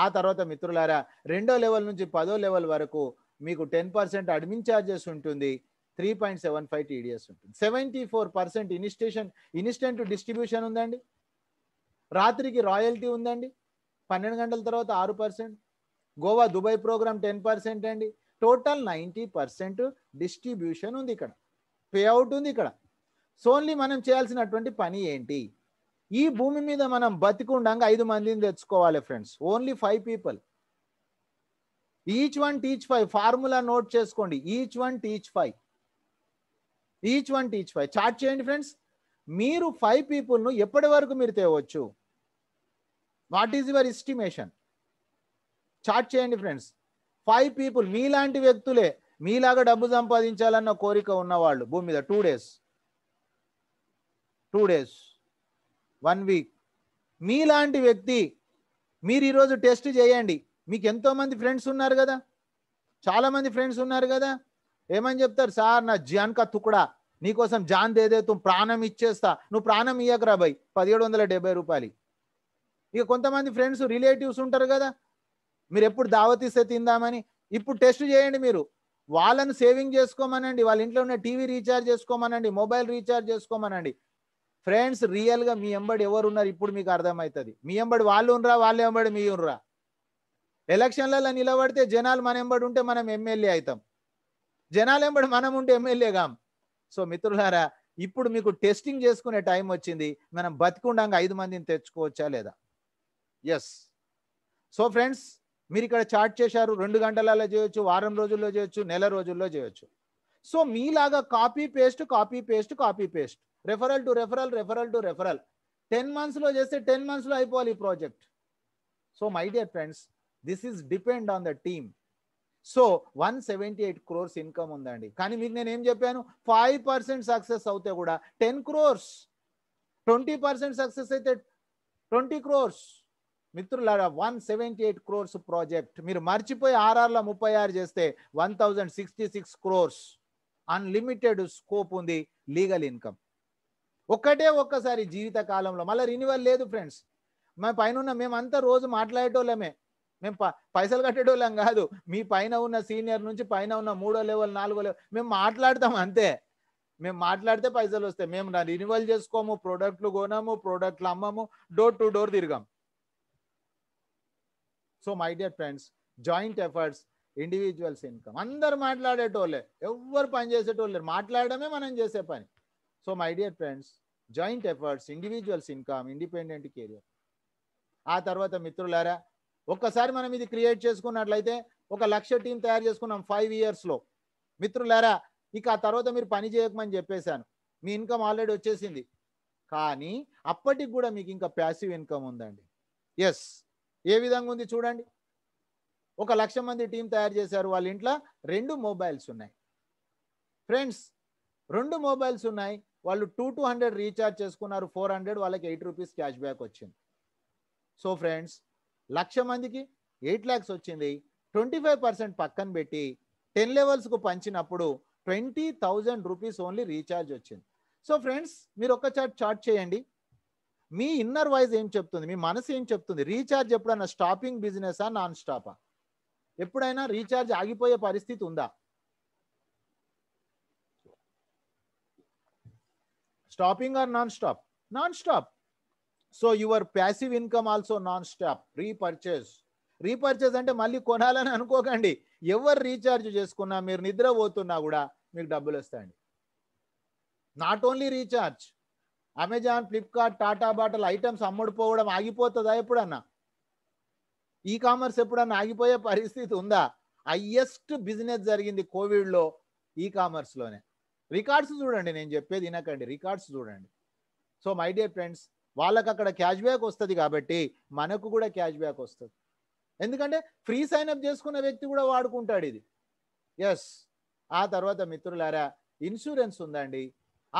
ఆ తర్వాత మిత్రులారా రెండో లెవెల్ నుంచి పదో లెవెల్ వరకు మీకు టెన్ పర్సెంట్ అడ్మిన్ ఛార్జెస్ ఉంటుంది three point seven five TDS ఉంటుంది సెవెంటీ ఫోర్ పర్సెంట్ ఇన్స్టేషన్ ఇన్స్టెంట్ డిస్ట్రిబ్యూషన్ ఉందండి రాత్రికి రాయల్టీ ఉందండి పన్నెండు గంటల తర్వాత ఆరు percent Goa Dubai program ten percent అండి టోటల్ నైంటీ పర్సెంట్ డిస్ట్రిబ్యూషన్ ఉంది ఇక్కడ పేఅవుట్ ఉంది ఇక్కడ సోన్లీ మనం చేయాల్సినటువంటి పని ఏంటి ఈ భూమి మీద మనం బతికుండంగా ఐదు మందిని తెచ్చుకోవాలి friends only five people each one teach five formula note చేసుకోండి each one teach five each one teach five chart చేయండి ఫ్రెండ్స్ మీరు ఫైవ్ పీపుల్ను ఎప్పటి వరకు మీరు తేవచ్చు what is your estimation chart చేయండి ఫ్రెండ్స్ ఫైవ్ పీపుల్ మీలాంటి వ్యక్తులే మీలాగా డబ్బు సంపాదించాలన్న కోరిక ఉన్నవాళ్ళు భూమి మీద two days two days one week మీలాంటి వ్యక్తి మీరు ఈరోజు టెస్ట్ చేయండి మీకు ఎంతోమంది ఫ్రెండ్స్ ఉన్నారు కదా చాలామంది ఫ్రెండ్స్ ఉన్నారు కదా ఏమని చెప్తారు సార్ నా జాన్కా తుకుడా నీకోసం జాన్ దేదే తు ప్రాణం ఇచ్చేస్తా నువ్వు ప్రాణం ఇయ్యకరా భయ్ పదిహేడు వందల డెబ్బై రూపాయలు ఇక కొంతమంది ఫ్రెండ్స్ రిలేటివ్స్ ఉంటారు కదా మీరు ఎప్పుడు దావతిస్తే తిందామని ఇప్పుడు టెస్ట్ చేయండి మీరు వాళ్ళను సేవింగ్ చేసుకోమనండి వాళ్ళ ఇంట్లో ఉన్న టీవీ రీఛార్జ్ చేసుకోమనండి మొబైల్ రీఛార్జ్ చేసుకోమనండి ఫ్రెండ్స్ రియల్గా మీ ఎంబడి ఎవరు ఉన్నారు ఇప్పుడు మీకు అర్థమవుతుంది మీ ఎంబడి వాళ్ళు ఉన్నరా వాళ్ళు ఎంబడి మీ ఉన్నరా ఎలక్షన్లలో నిలబడితే జనాలు మన ఎంబడి ఉంటే మనం ఎమ్మెల్యే అవుతాం జనాలు ఎంబడి మనం ఉంటే ఎమ్మెల్యే కాం సో మిత్రులారా ఇప్పుడు మీకు టెస్టింగ్ చేసుకునే టైం వచ్చింది మనం బతికుండంగా ఐదు మందిని తెచ్చుకోవచ్చా లేదా ఎస్ సో ఫ్రెండ్స్ మీరు ఇక్కడ చాట్ చేశారు రెండు గంటలలో చేయొచ్చు వారం రోజుల్లో చేయొచ్చు నెల రోజుల్లో చేయొచ్చు సో మీలాగా copy paste copy paste copy paste referral to referral referral to referral ten మంత్స్లో చేస్తే టెన్ మంత్స్లో అయిపోవాలి ఈ project so my dear friends this is depend on the team so one seventy eight crores income ఉందండి కానీ మీకు నేను ఏం చెప్పాను ఫైవ్ పర్సెంట్ సక్సెస్ అవుతే కూడా ten crores twenty percent success అయితే ట్వంటీ క్రోర్స్ మిత్రుల one seventy eight crores project మీరు మర్చిపోయి ఆర్ఆర్లో ముప్పై ఆరు చేస్తే one thousand sixty six crores unlimited scope ఉంది లీగల్ ఇన్కమ్ ఒక్కటే ఒక్కసారి జీవిత కాలంలో మళ్ళీ రినివల్ లేదు ఫ్రెండ్స్ మా పైన మేమంతా రోజు మాట్లాడేటోళ్ళమే మేము పైసలు కట్టేటోళ్ళం కాదు మీ పైన ఉన్న సీనియర్ నుంచి పైన ఉన్న మూడో లెవెల్ నాలుగో లెవెల్ మేము మాట్లాడతాం అంతే మేము మాట్లాడితే పైసలు వస్తాయి మేము రినివల్ చేసుకోము ప్రోడక్ట్లు కొనము ప్రోడక్ట్లు అమ్మము డోర్ టు డోర్ తిరిగాం so my dear friends joint efforts individuals income అందరు మాట్లాడేటోళ్ళే ఎవరు పని చేసేటోళ్ళు మాట్లాడమే మనం చేసే పని so my dear friends joint efforts individuals income independent career ఆ తర్వాత మిత్రులారా ఒక్కసారి మనం ఇది క్రియేట్ చేసుకున్నట్లయితే ఒక లక్ష టీం తయారు చేసుకున్నాం ఫైవ్ ఇయర్స్లో మిత్రులారా ఇక ఆ తర్వాత మీరు పని చేయకమని చెప్పేశాను మీ ఇన్కమ్ ఆల్రెడీ వచ్చేసింది కానీ అప్పటికి కూడా మీకు ఇంకా ప్యాసివ్ ఇన్కమ్ ఉందండి ఎస్ ఏ విధంగా ఉంది చూడండి ఒక లక్ష మంది టీం తయారు చేశారు వాళ్ళ ఇంట్లో రెండు మొబైల్స్ ఉన్నాయి ఫ్రెండ్స్ రెండు మొబైల్స్ ఉన్నాయి వాళ్ళు టూ టూ హండ్రెడ్ రీఛార్జ్ చేసుకున్నారు ఫోర్ హండ్రెడ్ వాళ్ళకి ఎయిట్ రూపీస్ క్యాష్ బ్యాక్ వచ్చింది సో ఫ్రెండ్స్ లక్ష మందికి ఎయిట్ ల్యాక్స్ వచ్చింది ట్వంటీ ఫైవ్ పర్సెంట్ పక్కన పెట్టి టెన్ లెవెల్స్కు పంచినప్పుడు twenty thousand rupees only recharge వచ్చింది సో ఫ్రెండ్స్ మీరు చాట్ చార్ట్ చేయండి మీ ఇన్నర్ వైజ్ ఏం చెప్తుంది మీ మనసు ఏం చెప్తుంది రీఛార్జ్ ఎప్పుడైనా స్టాపింగ్ బిజినెసా నాన్ స్టాపా ఎప్పుడైనా రీఛార్జ్ ఆగిపోయే పరిస్థితి ఉందా stopping or non stop non stop so your passive income also non stop repurchase repurchase అంటే మళ్ళీ కొనాలని అనుకోకండి ఎవరు రీఛార్జ్ చేసుకున్నా మీరు నిద్ర పోతున్నా కూడా మీకు డబ్బులు వస్తాయండి not only recharge Amazon Flipkart Tata Bata items అమ్ముడుపోవడం ఆగిపోతుందా ఎప్పుడన్నా ఈ కామర్స్ ఎప్పుడన్నా ఆగిపోయే పరిస్థితి ఉందా హయ్యెస్ట్ బిజినెస్ జరిగింది కోవిడ్లో ఈ కామర్స్లోనే రికార్డ్స్ చూడండి నేను చెప్పేది వినకండి రికార్డ్స్ చూడండి సో మై డియర్ ఫ్రెండ్స్ వాళ్ళకి అక్కడ క్యాష్ బ్యాక్ వస్తుంది కాబట్టి మనకు కూడా క్యాష్ బ్యాక్ వస్తుంది ఎందుకంటే ఫ్రీ సైన్ అప్ చేసుకున్న వ్యక్తి కూడా వాడుకుంటాడు ఇది ఎస్ ఆ తర్వాత మిత్రులారా ఇన్సూరెన్స్ ఉందండి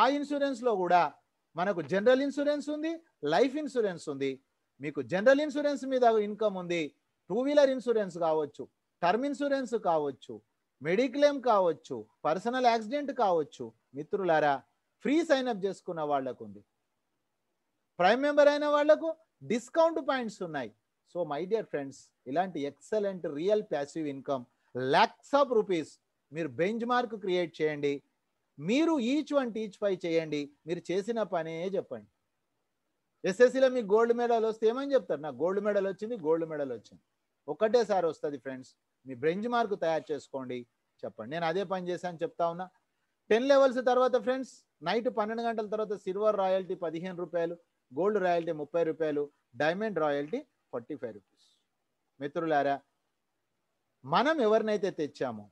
ఆ ఇన్సూరెన్స్లో కూడా మనకు జనరల్ ఇన్సూరెన్స్ ఉంది లైఫ్ ఇన్సూరెన్స్ ఉంది మీకు జనరల్ ఇన్సూరెన్స్ మీద ఇన్కమ్ ఉంది టూ వీలర్ ఇన్సూరెన్స్ కావచ్చు టర్మ్ ఇన్సూరెన్స్ కావచ్చు మెడిక్లెయిమ్ కావచ్చు పర్సనల్ యాక్సిడెంట్ కావచ్చు మిత్రులారా ఫ్రీ సైన్ అప్ చేసుకున్న వాళ్ళకు ఉంది ప్రైమ్ మెంబర్ అయిన వాళ్లకు డిస్కౌంట్ పాయింట్స్ ఉన్నాయి సో మై డియర్ ఫ్రెండ్స్ ఇలాంటి excellent real passive income lakhs of rupees మీరు బెంచ్ మార్క్ క్రియేట్ చేయండి మీరు ఈచ్ వన్ టీచ్ పై చేయండి మీరు చేసిన పనే చెప్పండి ఎస్ఎస్సిలో మీకు గోల్డ్ మెడల్ వస్తే ఏమని చెప్తారు నాకు గోల్డ్ మెడల్ వచ్చింది గోల్డ్ మెడల్ వచ్చింది ఒకటేసారి వస్తుంది ఫ్రెండ్స్ మీ బ్రెంజ్ మార్క్ తయారు చేసుకోండి చెప్పండి నేను అదే పని చేశాను చెప్తా ఉన్నా టెన్ లెవెల్స్ తర్వాత ఫ్రెండ్స్ నైట్ పన్నెండు గంటల తర్వాత సిల్వర్ రాయల్టీ పదిహేను రూపాయలు గోల్డ్ రాయల్టీ ముప్పై రూపాయలు diamond royalty forty five rupees మిత్రులారా మనం ఎవరినైతే తెచ్చామో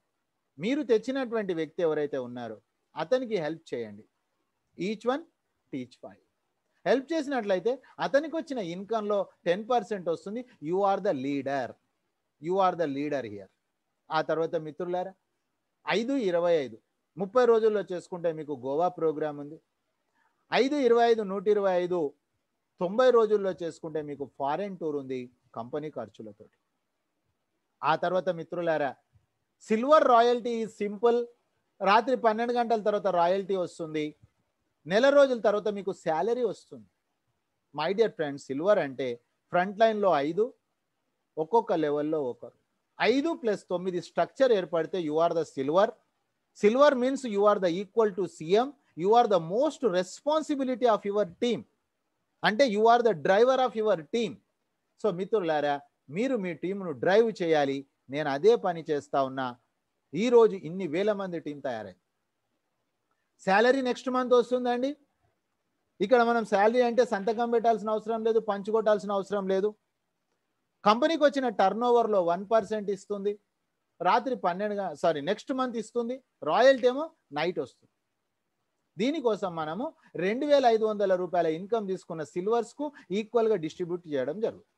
మీరు తెచ్చినటువంటి వ్యక్తి ఎవరైతే ఉన్నారో అతనికి హెల్ప్ చేయండి each one teach five help చేసినట్లయితే అతనికి వచ్చిన ఇన్కమ్లో టెన్ పర్సెంట్ వస్తుంది you are the leader you are the leader here ఆ తర్వాత మిత్రులారా ఐదు ఇరవై ఐదు ముప్పై రోజుల్లో చేసుకుంటే మీకు గోవా ప్రోగ్రామ్ ఉంది ఐదు ఇరవై ఐదు నూట ఇరవై ఐదు తొంభై రోజుల్లో చేసుకుంటే మీకు ఫారెన్ టూర్ ఉంది కంపెనీ ఖర్చులతో ఆ తర్వాత మిత్రులారా సిల్వర్ రాయల్టీ ఈజ్ సింపుల్ రాత్రి పన్నెండు గంటల తర్వాత రాయల్టీ వస్తుంది నెల రోజుల తర్వాత మీకు శాలరీ వస్తుంది మై డియర్ ఫ్రెండ్స్ సిల్వర్ అంటే ఫ్రంట్ లైన్లో ఐదు ఒక్కొక్క లెవెల్లో ఒకరు ఐదు ప్లస్ తొమ్మిది స్ట్రక్చర్ ఏర్పడితే you are the silver silver means you are the equal to CM you are the most responsibility of your team అంటే you are the driver of your team so మిత్రులారా మీరు మీ టీంను డ్రైవ్ చేయాలి నేను అదే పని చేస్తా ఉన్నా ఈరోజు ఇన్ని వేల మంది టీం తయారైంది శాలరీ నెక్స్ట్ మంత్ వస్తుందండి ఇక్కడ మనం శాలరీ అంటే సంతకం పెట్టాల్సిన అవసరం లేదు పంచుకోటాల్సిన అవసరం లేదు కంపెనీకి వచ్చిన టర్న్ ఓవర్లో వన్ పర్సెంట్ ఇస్తుంది రాత్రి పన్నెండు సారీ నెక్స్ట్ మంత్ ఇస్తుంది రాయల్టీ ఏమో నైట్ వస్తుంది దీనికోసం మనము రెండు వేల ఐదు వందల రూపాయల ఇన్కమ్ తీసుకున్న సిల్వర్స్కు ఈక్వల్గా డిస్ట్రిబ్యూట్ చేయడం జరుగుతుంది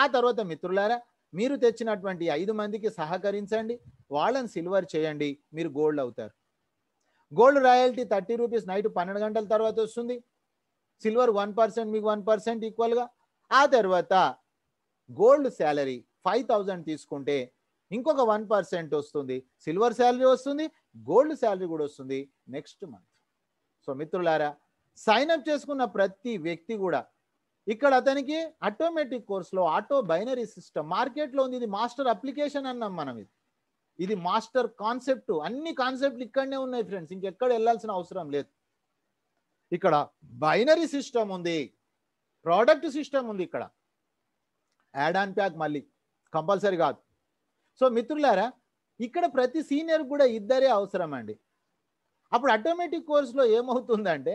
ఆ తర్వాత మిత్రులారా మీరు తెచ్చినటువంటి ఐదు మందికి సహకరించండి వాళ్ళని సిల్వర్ చేయండి మీరు గోల్డ్ అవుతారు gold royalty thirty rupees night పన్నెండు గంటల తర్వాత వస్తుంది సిల్వర్ వన్ పర్సెంట్ మీకు వన్ పర్సెంట్ ఈక్వల్గా ఆ తర్వాత గోల్డ్ శాలరీ ఫైవ్ థౌజండ్ తీసుకుంటే ఇంకొక వన్ పర్సెంట్ వస్తుంది సిల్వర్ శాలరీ వస్తుంది గోల్డ్ శాలరీ కూడా వస్తుంది నెక్స్ట్ మంత్ సో మిత్రులారా సైన్ అప్ చేసుకున్న ప్రతి వ్యక్తి కూడా ఇక్కడ అతనికి ఆటోమేటిక్ కోర్సులో ఆటో బైనరీ సిస్టమ్ మార్కెట్లో ఉంది ఇది మాస్టర్ అప్లికేషన్ అన్నాం మనం ఇది ఇది మాస్టర్ కాన్సెప్ట్ అన్ని కాన్సెప్ట్లు ఇక్కడనే ఉన్నాయి ఫ్రెండ్స్ ఇంకెక్కడ వెళ్ళాల్సిన అవసరం లేదు ఇక్కడ బైనరీ సిస్టమ్ ఉంది ప్రోడక్ట్ సిస్టమ్ ఉంది ఇక్కడ యాడ్ ఆన్ ప్యాక్ మళ్ళీ కంపల్సరీ కాదు సో మిత్రులారా ఇక్కడ ప్రతి సీనియర్ కూడా ఇద్దరే అవసరం అండి అప్పుడు ఆటోమేటిక్ కోర్సులో ఏమవుతుందంటే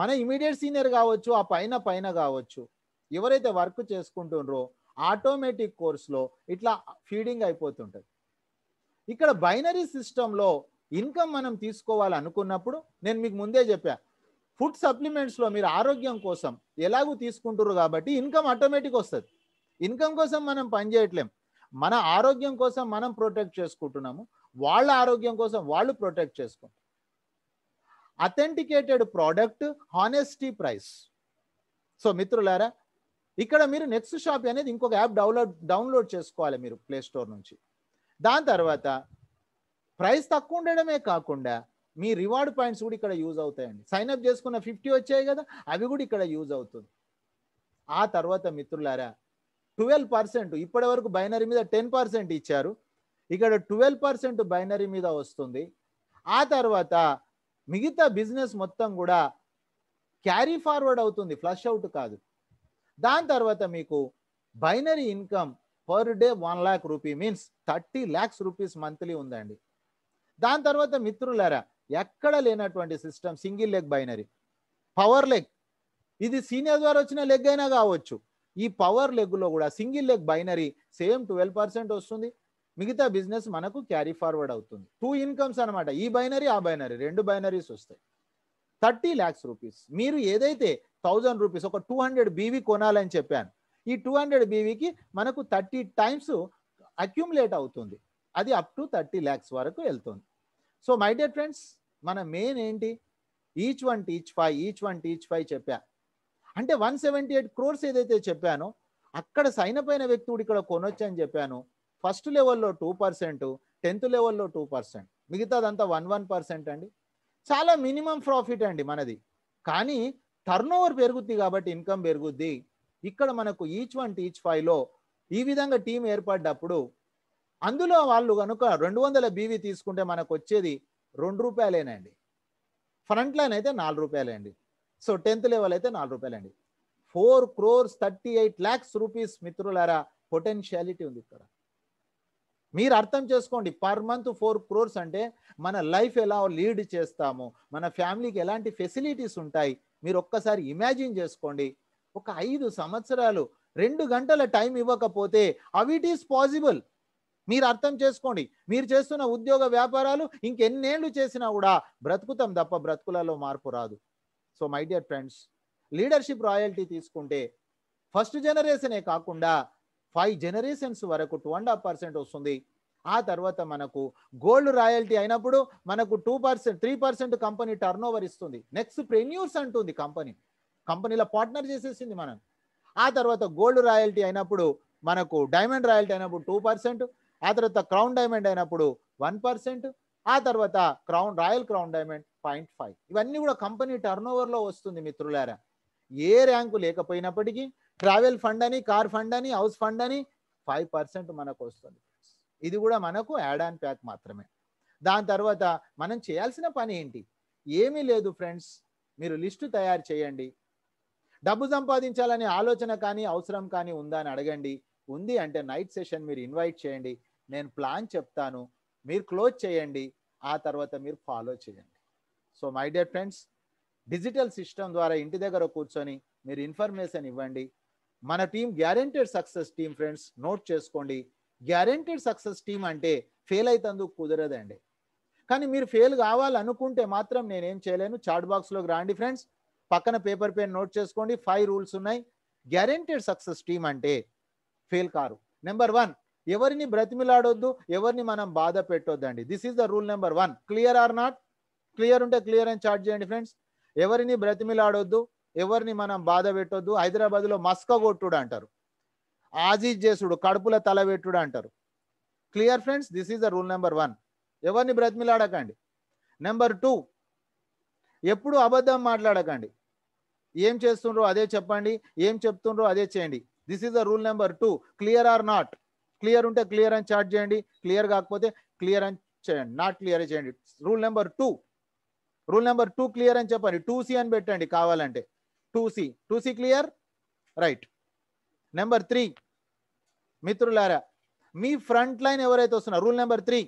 మన ఇమీడియట్ సీనియర్ కావచ్చు ఆ పైన పైన కావచ్చు ఎవరైతే వర్క్ చేసుకుంటుండ్రో ఆటోమేటిక్ కోర్సులో ఇట్లా ఫీడింగ్ అయిపోతుంటుంది ఇక్కడ బైనరీ సిస్టంలో ఇన్కమ్ మనం తీసుకోవాలనుకున్నప్పుడు నేను మీకు ముందే చెప్పా ఫుడ్ సప్లిమెంట్స్లో మీరు ఆరోగ్యం కోసం ఎలాగూ తీసుకుంటుర్రు కాబట్టి ఇన్కమ్ ఆటోమేటిక్ వస్తుంది ఇన్కమ్ కోసం మనం పని చేయట్లేం మన ఆరోగ్యం కోసం మనం ప్రొటెక్ట్ చేసుకుంటున్నాము వాళ్ళ ఆరోగ్యం కోసం వాళ్ళు ప్రొటెక్ట్ చేసుకుంటారు authenticated product honesty price so మిత్రులారా ఇక్కడ మీరు నెక్స్ట్ షాప్ అనేది ఇంకొక యాప్ డౌన్లోడ్ డౌన్లోడ్ చేసుకోవాలి మీరు ప్లే స్టోర్ నుంచి దాని తర్వాత ప్రైస్ తక్కువ ఉండడమే కాకుండా మీ రివార్డ్ పాయింట్స్ కూడా ఇక్కడ యూజ్ అవుతాయండి సైన్ అప్ చేసుకున్న ఫిఫ్టీ వచ్చాయి కదా అవి కూడా ఇక్కడ యూజ్ అవుతుంది ఆ తర్వాత మిత్రులారా ట్వెల్వ్ పర్సెంట్ ఇప్పటి వరకు బైనరీ మీద టెన్ పర్సెంట్ ఇచ్చారు ఇక్కడ ట్వెల్వ్ పర్సెంట్ బైనరీ మీద వస్తుంది ఆ తర్వాత మిగతా బిజినెస్ మొత్తం కూడా క్యారీ ఫార్వర్డ్ అవుతుంది ఫ్లష్ అవుట్ కాదు దాని తర్వాత మీకు binary income per day one lakh rupee means thirty lakhs rupees monthly ఉందండి దాని తర్వాత మిత్రులారా ఎక్కడ లేనటువంటి system single leg binary power leg ఇది సీనియర్ ద్వారా వచ్చిన లెగ్ అయినా కావచ్చు ఈ పవర్ లెగ్లో కూడా single leg binary same twelve percent వస్తుంది మిగతా బిజినెస్ మనకు క్యారీ ఫార్వర్డ్ అవుతుంది టూ ఇన్కమ్స్ అనమాట ఈ బైనరీ ఆ బైనరీ రెండు బైనరీస్ వస్తాయి థర్టీ ల్యాక్స్ రూపీస్ మీరు ఏదైతే థౌజండ్ రూపీస్ ఒక టూ హండ్రెడ్ బీవీ కొనాలని చెప్పాను ఈ టూ హండ్రెడ్ బీవీకి మనకు థర్టీ టైమ్స్ అక్యుములేట్ అవుతుంది అది అప్ టు థర్టీ ల్యాక్స్ వరకు వెళ్తుంది సో మై డియర్ ఫ్రెండ్స్ మన మెయిన్ ఏంటి each one teach five each one teach five చెప్పా అంటే వన్ సెవెంటీ ఎయిట్ క్రోర్స్ ఏదైతే చెప్పానో అక్కడ సైన్ పైన వ్యక్తుడు ఇక్కడ కొనొచ్చు అని చెప్పాను ఫస్ట్ లెవెల్లో టూ పర్సెంట్ టెన్త్ లెవెల్లో టూ పర్సెంట్ మిగతాదంతా వన్ వన్ పర్సెంట్ అండి చాలా మినిమం ప్రాఫిట్ అండి మనది కానీ టర్న్ ఓవర్ పెరుగుద్ది కాబట్టి ఇన్కమ్ పెరుగుద్ది ఇక్కడ మనకు ఈచ్ వన్ టీచ్ ఫైవ్లో ఈ విధంగా టీం ఏర్పడ్డప్పుడు అందులో వాళ్ళు కనుక రెండు వందల బీవీ తీసుకుంటే మనకు వచ్చేది రెండు రూపాయలేనండి ఫ్రంట్ లైన్ అయితే నాలుగు అండి సో టెన్త్ లెవెల్ అయితే నాలుగు రూపాయలండి four crores thirty eight lakhs rupees మిత్రులారా పొటెన్షియాలిటీ ఉంది ఇక్కడ మీరు అర్థం చేసుకోండి పర్ మంత్ ఫోర్ క్రోర్స్ అంటే మన లైఫ్ ఎలా లీడ్ చేస్తాము మన ఫ్యామిలీకి ఎలాంటి ఫెసిలిటీస్ ఉంటాయి మీరు ఒక్కసారి ఇమాజిన్ చేసుకోండి ఒక ఐదు సంవత్సరాలు రెండు గంటల టైం ఇవ్వకపోతే అవి ఇట్ ఈస్ పాసిబుల్ మీరు అర్థం చేసుకోండి మీరు చేస్తున్న ఉద్యోగ వ్యాపారాలు ఇంకెన్నేళ్ళు చేసినా కూడా బ్రతుకుతాం తప్ప బ్రతుకులలో మార్పు రాదు so my dear friends leadership royalty తీసుకుంటే ఫస్ట్ జనరేషనే కాకుండా ఫైవ్ జనరేషన్స్ వరకు టూ అండ్ హాఫ్ పర్సెంట్ వస్తుంది ఆ తర్వాత మనకు గోల్డ్ రాయల్టీ అయినప్పుడు మనకు two percent three percent company turnover ఇస్తుంది నెక్స్ట్ ప్రెన్యూర్స్ అంటుంది కంపెనీ కంపెనీలో పార్ట్నర్ చేసేసింది మనం ఆ తర్వాత గోల్డ్ రాయల్టీ అయినప్పుడు మనకు డైమండ్ రాయల్టీ అయినప్పుడు టూ పర్సెంట్ ఆ తర్వాత క్రౌన్ డైమండ్ అయినప్పుడు వన్ పర్సెంట్ ఆ తర్వాత crown royal crown diamond point five ఇవన్నీ కూడా కంపెనీ టర్న్ ఓవర్లో వస్తుంది మిత్రులారా ఏ ర్యాంకు లేకపోయినప్పటికీ ట్రావెల్ ఫండ్ అని కార్ ఫండ్ అని హౌస్ ఫండ్ అని ఫైవ్ పర్సెంట్ మనకు వస్తుంది ఇది కూడా మనకు యాడ్ ఆన్ ప్యాక్ మాత్రమే దాని తర్వాత మనం చేయాల్సిన పని ఏంటి ఏమీ లేదు ఫ్రెండ్స్ మీరు లిస్టు తయారు చేయండి డబ్బు సంపాదించాలనే ఆలోచన కానీ అవసరం కానీ ఉందా అని అడగండి ఉంది అంటే నైట్ సెషన్ మీరు ఇన్వైట్ చేయండి నేను ప్లాన్ చెప్తాను మీరు క్లోజ్ చేయండి ఆ తర్వాత మీరు ఫాలో చేయండి so my dear friends digital system ద్వారా ఇంటి దగ్గర కూర్చొని మీరు ఇన్ఫర్మేషన్ ఇవ్వండి మన team guaranteed success team friends note చేసుకోండి గ్యారెంటెడ్ సక్సెస్ టీం అంటే ఫెయిల్ అవుతందుకు కుదరదండి కానీ మీరు ఫెయిల్ కావాలనుకుంటే మాత్రం నేనేం చేయలేను చాట్ బాక్స్లోకి రాండి ఫ్రెండ్స్ పక్కన పేపర్ పెన్ నోట్ చేసుకోండి ఫైవ్ రూల్స్ ఉన్నాయి గ్యారెంటెడ్ సక్సెస్ టీం అంటే ఫెయిల్ కారు నెంబర్ వన్ ఎవరిని బ్రతిమిలాడొద్దు ఎవరిని మనం బాధ పెట్టొద్దండి this is the rule number one clear or not clear ఉంటే క్లియర్ అని చార్జ్ చేయండి ఫ్రెండ్స్ ఎవరిని బ్రతిమిలాడొద్దు ఎవరిని మనం బాధ పెట్టొద్దు హైదరాబాద్లో మస్క కొట్టుడు అంటారు ఆజీజ్ చేసుడు కడుపుల తల పెట్టుడు అంటారు clear friends this is the rule number one ఎవరిని బ్రతిమిలాడకండి నెంబర్ టూ ఎప్పుడు అబద్ధం మాట్లాడకండి ఏం చేస్తుండ్రో అదే చెప్పండి ఏం చెప్తుండ్రో అదే చేయండి this is the rule number two clear or not clear ఉంటే క్లియర్ అని చార్ట్ చేయండి క్లియర్ కాకపోతే క్లియర్ అని చేయండి నాట్ క్లియర్ చేయండి rule number two rule number two clear అని చెప్పండి టూ సి అని పెట్టండి కావాలంటే two C two C clear right number three మిత్రులారా మీ ఫ్రంట్ లైన్ ఎవరైతే వస్తున్నారో రూల్ నెంబర్ త్రీ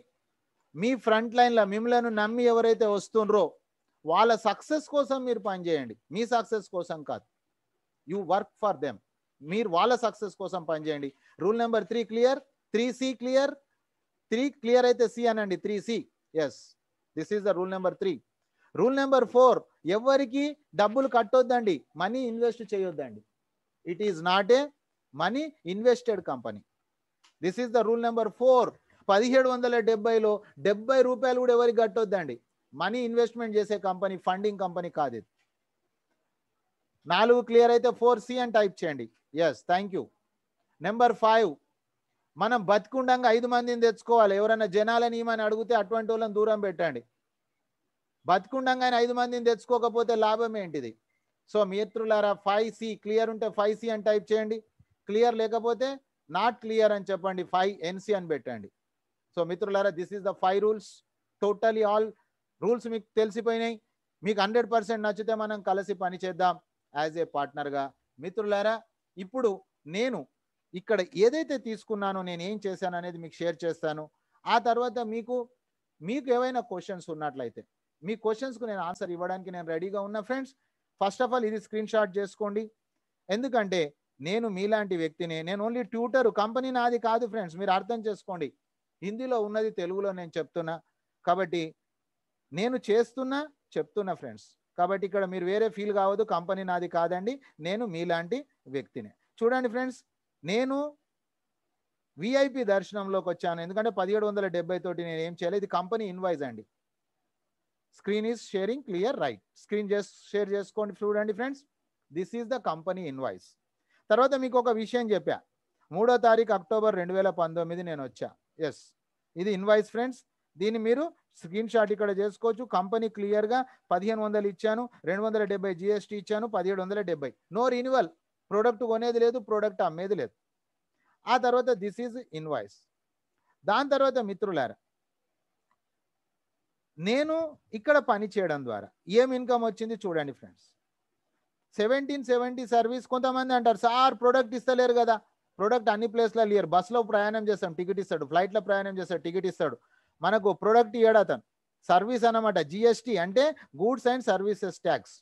మీ ఫ్రంట్ లైన్లో మిమ్మల్ని నమ్మి ఎవరైతే వస్తుండ్రో వాళ్ళ సక్సెస్ కోసం మీరు పనిచేయండి మీ సక్సెస్ కోసం కాదు యు వర్క్ ఫర్ దెమ్ మీరు వాళ్ళ సక్సెస్ కోసం పనిచేయండి rule number three clear three C clear three clear అయితే సి అనండి three C yes this is the rule number three rule number four ఎవరికి డబ్బులు కట్టొద్దండి మనీ ఇన్వెస్ట్ చేయొద్దండి it is not a money invested company this is the rule number four పదిహేడు వందల డెబ్బైలో డెబ్బై రూపాయలు కూడా ఎవరికి కట్టొద్దండి మనీ ఇన్వెస్ట్మెంట్ చేసే కంపెనీ ఫండింగ్ కంపెనీ కాదు నాలుగు క్లియర్ అయితే ఫోర్ సి అని టైప్ చేయండి yes thank you number five మనం బతికుండంగా ఐదు మందిని తెచ్చుకోవాలి ఎవరైనా జనాలని ఏమని అడిగితే అటువంటి వాళ్ళని దూరం పెట్టండి బతికుండంగా ఐదు మందిని తెచ్చుకోకపోతే లాభం ఏంటిది సో మిత్రులారా ఫైవ్ సి క్లియర్ ఉంటే ఫైవ్ సి అని టైప్ చేయండి క్లియర్ లేకపోతే నాట్ క్లియర్ అని చెప్పండి ఫైవ్ ఎన్సి అని పెట్టండి సో మిత్రులారా this is the five rules totally all rules మీకు తెలిసిపోయినాయి మీకు హండ్రెడ్ పర్సెంట్ నచ్చితే మనం కలిసి పని చేద్దాం యాజ్ ఏ పార్ట్నర్గా మిత్రులారా ఇప్పుడు నేను ఇక్కడ ఏదైతే తీసుకున్నానో నేను ఏం చేశాను అనేది మీకు షేర్ చేస్తాను ఆ తర్వాత మీకు మీకు ఏవైనా క్వశ్చన్స్ ఉన్నట్లయితే మీ క్వశ్చన్స్కు నేను ఆన్సర్ ఇవ్వడానికి నేను రెడీగా ఉన్నా ఫ్రెండ్స్ ఫస్ట్ ఆఫ్ ఆల్ ఇది స్క్రీన్ షాట్ చేసుకోండి ఎందుకంటే నేను మీలాంటి వ్యక్తిని నేను ఓన్లీ ట్యూటర్ కంపెనీ నాది కాదు ఫ్రెండ్స్ మీరు అర్థం చేసుకోండి హిందీలో ఉన్నది తెలుగులో నేను చెప్తున్నా కాబట్టి నేను చేస్తున్నా చెప్తున్నా ఫ్రెండ్స్ కాబట్టి ఇక్కడ మీరు వేరే ఫీల్ కావద్దు కంపెనీ నాది కాదండి నేను మీలాంటి వ్యక్తినే చూడండి ఫ్రెండ్స్ నేను విఐపి దర్శనంలోకి వచ్చాను ఎందుకంటే పదిహేడు వందల డెబ్బై తోటి నేను ఏం చేయలేదు ఇది కంపెనీ ఇన్వాయిస్ అండి screen is sharing clear right screen చేసి షేర్ చేసుకోండి చూడండి friends this is the company invoice తర్వాత మీకు ఒక విషయం చెప్పా మూడో తారీఖు అక్టోబర్ రెండు వేల పంతొమ్మిది నేను వచ్చా ఎస్ ఇది ఇన్వాయిస్ ఫ్రెండ్స్ దీన్ని మీరు స్క్రీన్ షాట్ ఇక్కడ చేసుకోవచ్చు కంపెనీ క్లియర్గా పదిహేను వందలు ఇచ్చాను రెండు వందల డెబ్బై జిఎస్టీ ఇచ్చాను పదిహేడు వందల డెబ్బై నో రినివల్ ప్రోడక్ట్ కొనేది లేదు ప్రోడక్ట్ అమ్మేది లేదు ఆ తర్వాత దిస్ ఈజ్ ఇన్వాయిస్ దాని తర్వాత మిత్రులారా నేను ఇక్కడ పని చేయడం ద్వారా ఏం ఇన్కమ్ వచ్చింది చూడండి ఫ్రెండ్స్ సెవెంటీన్ సెవెంటీ సర్వీస్ కొంతమంది అంటారు సార్ ప్రోడక్ట్ ఇస్తలేరు కదా ప్రోడక్ట్ అన్ని ప్లేస్లలో లేరు బస్సులో ప్రయాణం చేస్తాం టికెట్ ఇస్తాడు ఫ్లైట్లో ప్రయాణం చేస్తాడు టికెట్ ఇస్తాడు మనకు ప్రొడక్ట్ ఇవ్వడు అతను సర్వీస్ అనమాట జిఎస్టీ అంటే గూడ్స్ అండ్ సర్వీసెస్ ట్యాక్స్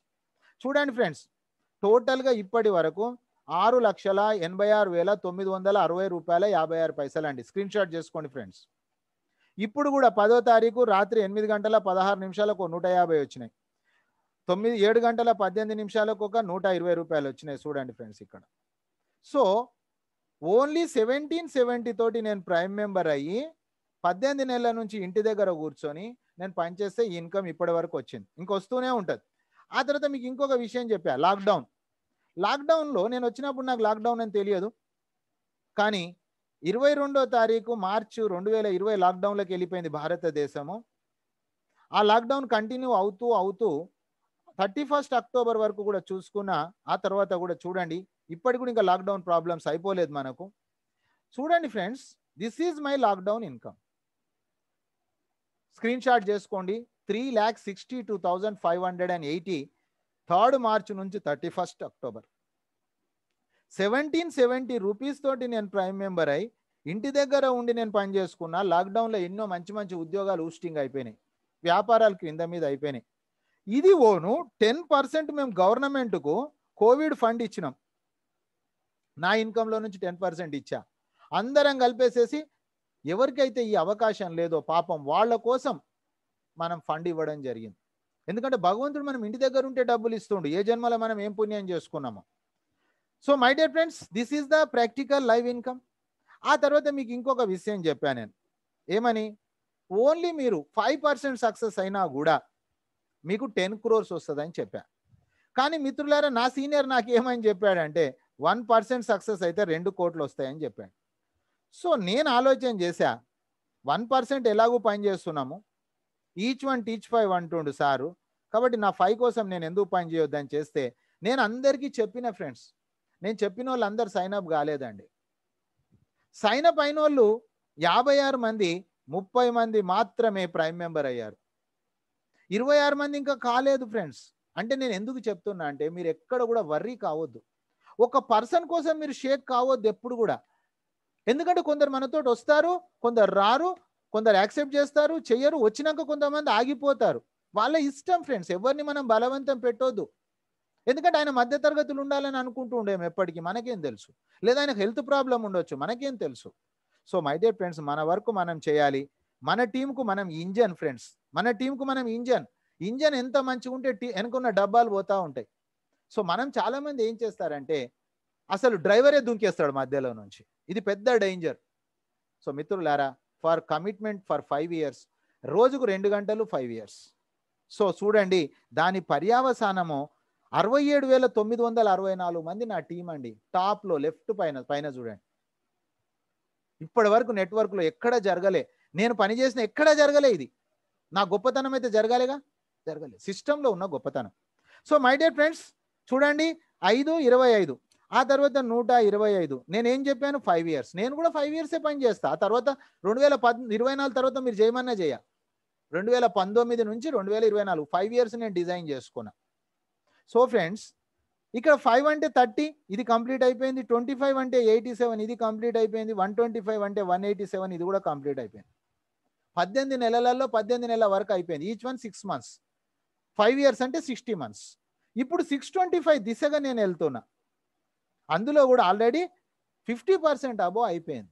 చూడండి ఫ్రెండ్స్ టోటల్గా ఇప్పటి వరకు ఆరు లక్షల ఎనభై ఆరు వేల తొమ్మిది వందల అరవై రూపాయల యాభై ఆరు పైసలు అండి స్క్రీన్ షాట్ చేసుకోండి ఫ్రెండ్స్ ఇప్పుడు కూడా పదో తారీఖు రాత్రి ఎనిమిది గంటల పదహారు నిమిషాలకు నూట యాభై వచ్చినాయి తొమ్మిది ఏడు గంటల పద్దెనిమిది నిమిషాలకు ఒక నూట ఇరవై రూపాయలు వచ్చినాయి చూడండి ఫ్రెండ్స్ ఇక్కడ సో ఓన్లీ సెవెంటీన్ సెవెంటీ తోటి నేను ప్రైమ్ మెంబర్ అయ్యి పద్దెనిమిది నెలల నుంచి ఇంటి దగ్గర కూర్చొని నేను పనిచేస్తే ఇన్కమ్ ఇప్పటి వరకు వచ్చింది ఇంకొస్తూనే ఉంటుంది ఆ తర్వాత మీకు ఇంకొక విషయం చెప్పా లాక్డౌన్ లాక్డౌన్లో నేను వచ్చినప్పుడు నాకు లాక్డౌన్ అని తెలియదు కానీ ఇరవై రెండో తారీఖు మార్చి రెండు వేల ఇరవై లాక్డౌన్లోకి వెళ్ళిపోయింది భారతదేశము ఆ లాక్డౌన్ కంటిన్యూ అవుతూ అవుతూ థర్టీ ఫస్ట్ అక్టోబర్ వరకు కూడా చూసుకున్న ఆ తర్వాత కూడా చూడండి ఇప్పటి కూడా ఇంకా లాక్డౌన్ ప్రాబ్లమ్స్ అయిపోలేదు మనకు చూడండి friends this is my lockdown income screenshot చేసుకోండి three lakh sixty two thousand five hundred and eighty third March నుంచి thirty first October seventeen seventy rupees తోటి నేను ప్రైమ్ మెంబర్ అయి ఇంటి దగ్గర ఉండి నేను పని లాక్డౌన్లో ఎన్నో మంచి మంచి ఉద్యోగాలు ఊస్టింగ్ అయిపోయినాయి వ్యాపారాలు క్రింద మీద అయిపోయినాయి ఇది ఓను టెన్ పర్సెంట్ మేము గవర్నమెంట్కు కోవిడ్ ఫండ్ ఇచ్చినాం నా ఇన్కంలో నుంచి టెన్ పర్సెంట్ ఇచ్చా అందరం కలిపేసేసి ఎవరికైతే ఈ అవకాశం లేదో పాపం వాళ్ళ కోసం మనం ఫండ్ ఇవ్వడం జరిగింది ఎందుకంటే భగవంతుడు మనం ఇంటి దగ్గర ఉంటే డబ్బులు ఇస్తుండు ఏ జన్మలో మనం ఏం పుణ్యం చేసుకున్నాము so my dear friends this is the practical live income ఆ తర్వాత మీకు ఇంకొక విషయం చెప్పాను నేను ఏమని ఓన్లీ మీరు ఫైవ్ పర్సెంట్ సక్సెస్ అయినా కూడా మీకు టెన్ క్రోర్స్ వస్తుందని చెప్పాను కానీ మిత్రులారా నా సీనియర్ నాకు ఏమని చెప్పాడంటే వన్ పర్సెంట్ సక్సెస్ అయితే రెండు కోట్లు వస్తాయని చెప్పాడు సో నేను ఆలోచన చేశా వన్ పర్సెంట్ ఎలాగూ పనిచేస్తున్నాము ఈచ్ వన్ టీచ్ ఫైవ్ అంటుండు సారు కాబట్టి నా ఫైవ్ కోసం నేను ఎందుకు పని చేయొద్దని చేస్తే నేను అందరికీ చెప్పిన ఫ్రెండ్స్ నేను చెప్పిన వాళ్ళు అందరు సైన్అప్ కాలేదండి సైన్అప్ అయిన వాళ్ళు యాభై ఆరు మంది ముప్పై మంది మాత్రమే ప్రైమ్ మెంబర్ అయ్యారు ఇరవై ఆరు మంది ఇంకా కాలేదు ఫ్రెండ్స్ అంటే నేను ఎందుకు చెప్తున్నా అంటే మీరు ఎక్కడ కూడా వర్రీ కావద్దు ఒక పర్సన్ కోసం మీరు షేక్ కావద్దు ఎప్పుడు కూడా ఎందుకంటే కొందరు మనతో వస్తారు కొందరు రారు కొందరు యాక్సెప్ట్ చేస్తారు చెయ్యరు వచ్చినాక కొంతమంది ఆగిపోతారు వాళ్ళ ఇష్టం ఫ్రెండ్స్ ఎవరిని మనం బలవంతం పెట్టొద్దు ఎందుకంటే ఆయన మధ్య తరగతులు ఉండాలని అనుకుంటూ ఉండేమి ఎప్పటికీ మనకేం తెలుసు లేదా ఆయనకు హెల్త్ ప్రాబ్లం ఉండొచ్చు మనకేం తెలుసు సో మై డియర్ ఫ్రెండ్స్ మన వర్క్ మనం చేయాలి మన టీంకు మనం ఇంజన్ ఫ్రెండ్స్ మన టీంకు మనం ఇంజన్ ఇంజన్ ఎంత మంచిగా ఉంటే టీ వెనుకున్న డబ్బాలు పోతూ ఉంటాయి సో మనం చాలామంది ఏం చేస్తారంటే అసలు డ్రైవరే దుంకేస్తాడు మధ్యలో నుంచి ఇది పెద్ద డేంజర్ సో మిత్రులారా for commitment for five years రోజుకు రెండు గంటలు ఫైవ్ ఇయర్స్ సో చూడండి దాని పర్యావసానము అరవై ఏడు వేల తొమ్మిది వందల అరవై నాలుగు మంది నా టీం అండి టాప్లో లెఫ్ట్ పైన పైన చూడండి ఇప్పటి వరకు నెట్వర్క్లో ఎక్కడ జరగలే నేను పనిచేసిన ఎక్కడ జరగలే ఇది నా గొప్పతనం అయితే జరగాలిగా జరగలేదు సిస్టంలో ఉన్న గొప్పతనం సో మై డియర్ ఫ్రెండ్స్ చూడండి ఐదు ఇరవై ఐదు ఆ తర్వాత నూట ఇరవై ఐదు నేనేం చెప్పాను ఫైవ్ ఇయర్స్ నేను కూడా ఫైవ్ ఇయర్సే పని చేస్తాను ఆ తర్వాత రెండు వేల పద్ ఇరవై నాలుగు తర్వాత మీరు చేయమన్నా చేయ రెండు వేల పంతొమ్మిది నుంచి రెండు వేల ఇరవై నాలుగు ఫైవ్ ఇయర్స్ నేను డిజైన్ చేసుకున్నా సో ఫ్రెండ్స్ ఇక్కడ ఫైవ్ అంటే థర్టీ ఇది కంప్లీట్ అయిపోయింది ట్వంటీ ఫైవ్ అంటే ఎయిటీ సెవెన్ ఇది కంప్లీట్ అయిపోయింది వన్ ట్వంటీ ఫైవ్ అంటే వన్ ఎయిటీ సెవెన్ ఇది కూడా కంప్లీట్ అయిపోయింది పద్దెనిమిది నెలలలో పద్దెనిమిది నెలల వరకు అయిపోయింది each one six months five years అంటే సిక్స్టీ మంత్స్ ఇప్పుడు సిక్స్ ట్వంటీ ఫైవ్ దిశగా నేను వెళ్తున్నా అందులో కూడా ఆల్రెడీ ఫిఫ్టీ పర్సెంట్ అబో అయిపోయింది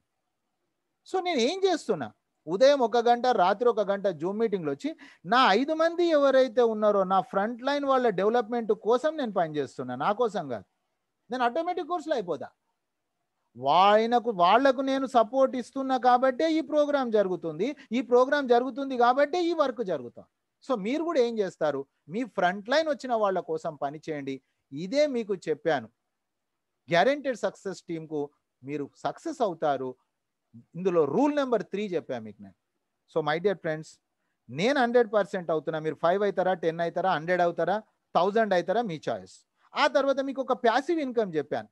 సో నేను ఏం చేస్తున్నా ఉదయం ఒక గంట రాత్రి ఒక గంట జూమ్ మీటింగ్లో వచ్చి నా ఐదు మంది ఎవరైతే ఉన్నారో నా ఫ్రంట్ లైన్ వాళ్ళ డెవలప్మెంట్ కోసం నేను పనిచేస్తున్నా నా కోసం కాదు నేను ఆటోమేటిక్ కోర్సులో అయిపోతా వాళ్ళకు వాళ్లకు నేను సపోర్ట్ ఇస్తున్నా కాబట్టే ఈ ప్రోగ్రాం జరుగుతుంది ఈ ప్రోగ్రాం జరుగుతుంది కాబట్టే ఈ వర్క్ జరుగుతాం సో మీరు కూడా ఏం చేస్తారు మీ ఫ్రంట్ లైన్ వచ్చిన వాళ్ళ కోసం పనిచేయండి ఇదే మీకు చెప్పాను గ్యారెంటెడ్ సక్సెస్ టీంకు మీరు సక్సెస్ అవుతారు ఇందులో రూల్ నెంబర్ త్రీ చెప్పాను మీకు నేను సో మై డియర్ ఫ్రెండ్స్ నేను హండ్రెడ్ పర్సెంట్ అవుతున్నా మీరు ఫైవ్ అవుతారా టెన్ అవుతారా హండ్రెడ్ అవుతారా థౌజండ్ అవుతారా మీ చాయిస్ ఆ తర్వాత మీకు ఒక ప్యాసివ్ ఇన్కమ్ చెప్పాను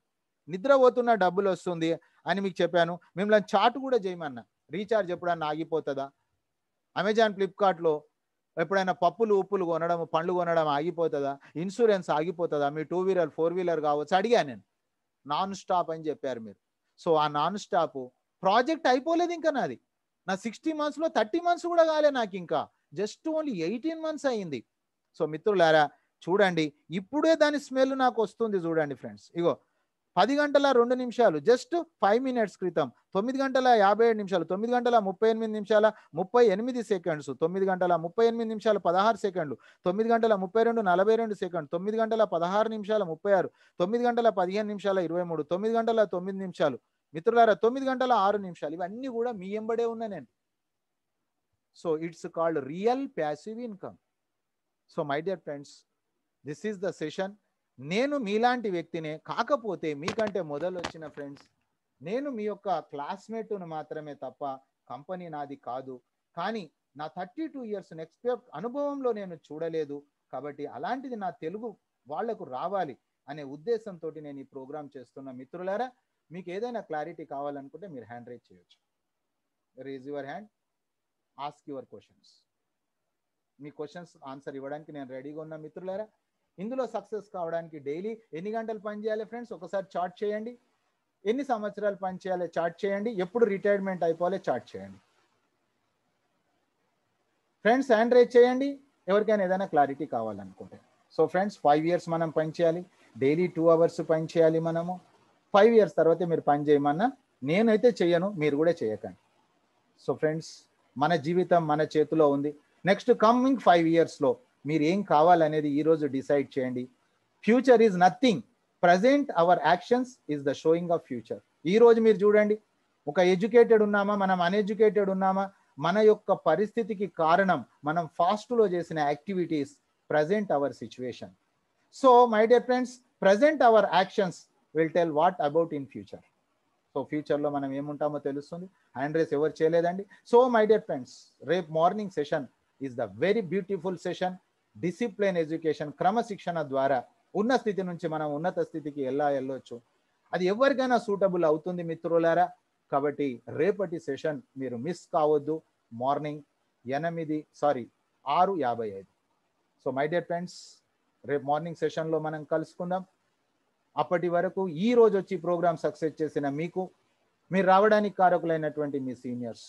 నిద్రపోతున్న డబ్బులు వస్తుంది అని మీకు చెప్పాను మిమ్మల్ని చాట్ కూడా చేయమన్నా రీఛార్జ్ ఎప్పుడన్నా ఆగిపోతుందా అమెజాన్ ఫ్లిప్కార్ట్లో ఎప్పుడైనా పప్పులు ఉప్పులు కొనడం పండ్లు కొనడం ఆగిపోతుందా ఇన్సూరెన్స్ ఆగిపోతుందా మీ టూ వీలర్ ఫోర్ వీలర్ కావచ్చు అడిగా నేను నాన్ స్టాప్ అని చెప్పారు మీరు సో ఆ నాన్ స్టాప్ ప్రాజెక్ట్ అయిపోలేదు ఇంకా నాది నా సిక్స్టీ మంత్స్లో థర్టీ మంత్స్ కూడా కాలే నాకు ఇంకా జస్ట్ ఓన్లీ ఎయిటీన్ మంత్స్ అయ్యింది సో మిత్రులారా చూడండి ఇప్పుడే దాని స్మెల్ నాకు వస్తుంది చూడండి ఫ్రెండ్స్ ఇగో పది గంటల రెండు నిమిషాలు జస్ట్ ఫైవ్ మినిట్స్ క్రితం తొమ్మిది గంటల యాభై ఏడు నిమిషాలు తొమ్మిది గంటల ముప్పై ఎనిమిది నిమిషాల ముప్పై ఎనిమిది సెకండ్స్ తొమ్మిది గంటల ముప్పై ఎనిమిది నిమిషాలు పదహారు సెకండ్లు తొమ్మిది గంటల ముప్పై రెండు నలభై రెండు సెకండ్ తొమ్మిది గంటల పదహారు నిమిషాల ముప్పై ఆరు తొమ్మిది గంటల పదిహేను నిమిషాల ఇరవై మూడు తొమ్మిది గంటల తొమ్మిది నిమిషాలు మిత్రులారా తొమ్మిది గంటల ఆరు నిమిషాలు ఇవన్నీ కూడా మీ ఎంబడే ఉన్నా నేను so it's called real passive income so my dear friends this is the session నేను మీలాంటి వ్యక్తినే కాకపోతే మీకంటే మొదలు వచ్చిన ఫ్రెండ్స్ నేను మీ యొక్క క్లాస్మేట్ను మాత్రమే తప్ప కంపెనీ నాది కాదు కానీ నా థర్టీ టూ ఇయర్స్ నెక్స్ట్ అనుభవంలో నేను చూడలేదు కాబట్టి అలాంటిది నా తెలుగు వాళ్లకు రావాలి అనే ఉద్దేశంతో నేను ఈ ప్రోగ్రామ్ చేస్తున్న మిత్రులారా మీకు ఏదైనా క్లారిటీ కావాలనుకుంటే మీరు హ్యాండ్ రైజ్ చేయొచ్చు raise your hand ask your questions మీ క్వశ్చన్స్ ఆన్సర్ ఇవ్వడానికి నేను రెడీగా ఉన్న మిత్రులారా ఇందులో సక్సెస్ కావడానికి డైలీ ఎన్ని గంటలు పని చేయాలి ఫ్రెండ్స్ ఒకసారి చార్ట్ చేయండి ఎన్ని సంవత్సరాలు పని చేయాలి చార్ట్ చేయండి ఎప్పుడు రిటైర్మెంట్ అయిపోవాలి చార్ట్ చేయండి ఫ్రెండ్స్ హ్యాండ్ రేజ్ చేయండి ఎవరికైనా ఏదైనా క్లారిటీ కావాలనుకుంటే సో ఫ్రెండ్స్ ఫైవ్ ఇయర్స్ మనం పని చేయాలి డైలీ టూ అవర్స్ పని చేయాలి మనము ఫైవ్ ఇయర్స్ తర్వాత మీరు పని చేయమన్నా నేనైతే చేయను మీరు కూడా చేయకండి సో ఫ్రెండ్స్ మన జీవితం మన చేతిలో ఉంది నెక్స్ట్ కమ్మింగ్ ఫైవ్ ఇయర్స్లో మీరు ఏం కావాలనేది ఈరోజు డిసైడ్ చేయండి future is nothing present our actions is the showing of future ఈరోజు మీరు చూడండి ఒక ఎడ్యుకేటెడ్ ఉన్నామా మనం అన్ఎడ్యుకేటెడ్ ఉన్నామా మన యొక్క పరిస్థితికి కారణం మనం ఫాస్ట్లో చేసిన activities present our situation so my dear friends present our actions will tell what about in future so ఫ్యూచర్లో మనం ఏముంటామో తెలుస్తుంది హ్యాండ్ రేస్ ఎవరు చేయలేదండి సో మై డియర్ ఫ్రెండ్స్ రేపు morning session is the very beautiful session discipline education క్రమశిక్షణ ద్వారా ఉన్న స్థితి నుంచి మనం ఉన్నత స్థితికి ఎలా వెళ్ళొచ్చు అది ఎవరికైనా సూటబుల్ అవుతుంది మిత్రులారా కాబట్టి రేపటి సెషన్ మీరు మిస్ కావద్దు మార్నింగ్ ఎనిమిది సారీ ఆరు యాభై ఐదు సో మై డియర్ ఫ్రెండ్స్ రేపు మార్నింగ్ సెషన్లో మనం కలుసుకుందాం అప్పటి వరకు ఈ రోజు వచ్చి ప్రోగ్రామ్ సక్సెస్ చేసిన మీకు మీరు రావడానికి కారకులైనటువంటి మీ సీనియర్స్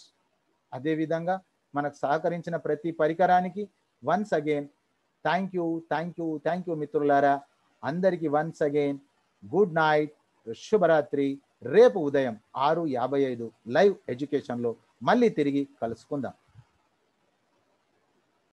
అదేవిధంగా మనకు సహకరించిన ప్రతి పరికరానికి once again thank you thank you thank you మిత్రులారా అందరికీ వన్స్ అగైన్ గుడ్ నైట్ శుభరాత్రి రేపు ఉదయం ఆరు యాభై ఐదు లైవ్ ఎడ్యుకేషన్లో మళ్ళీ తిరిగి కలుసుకుందాం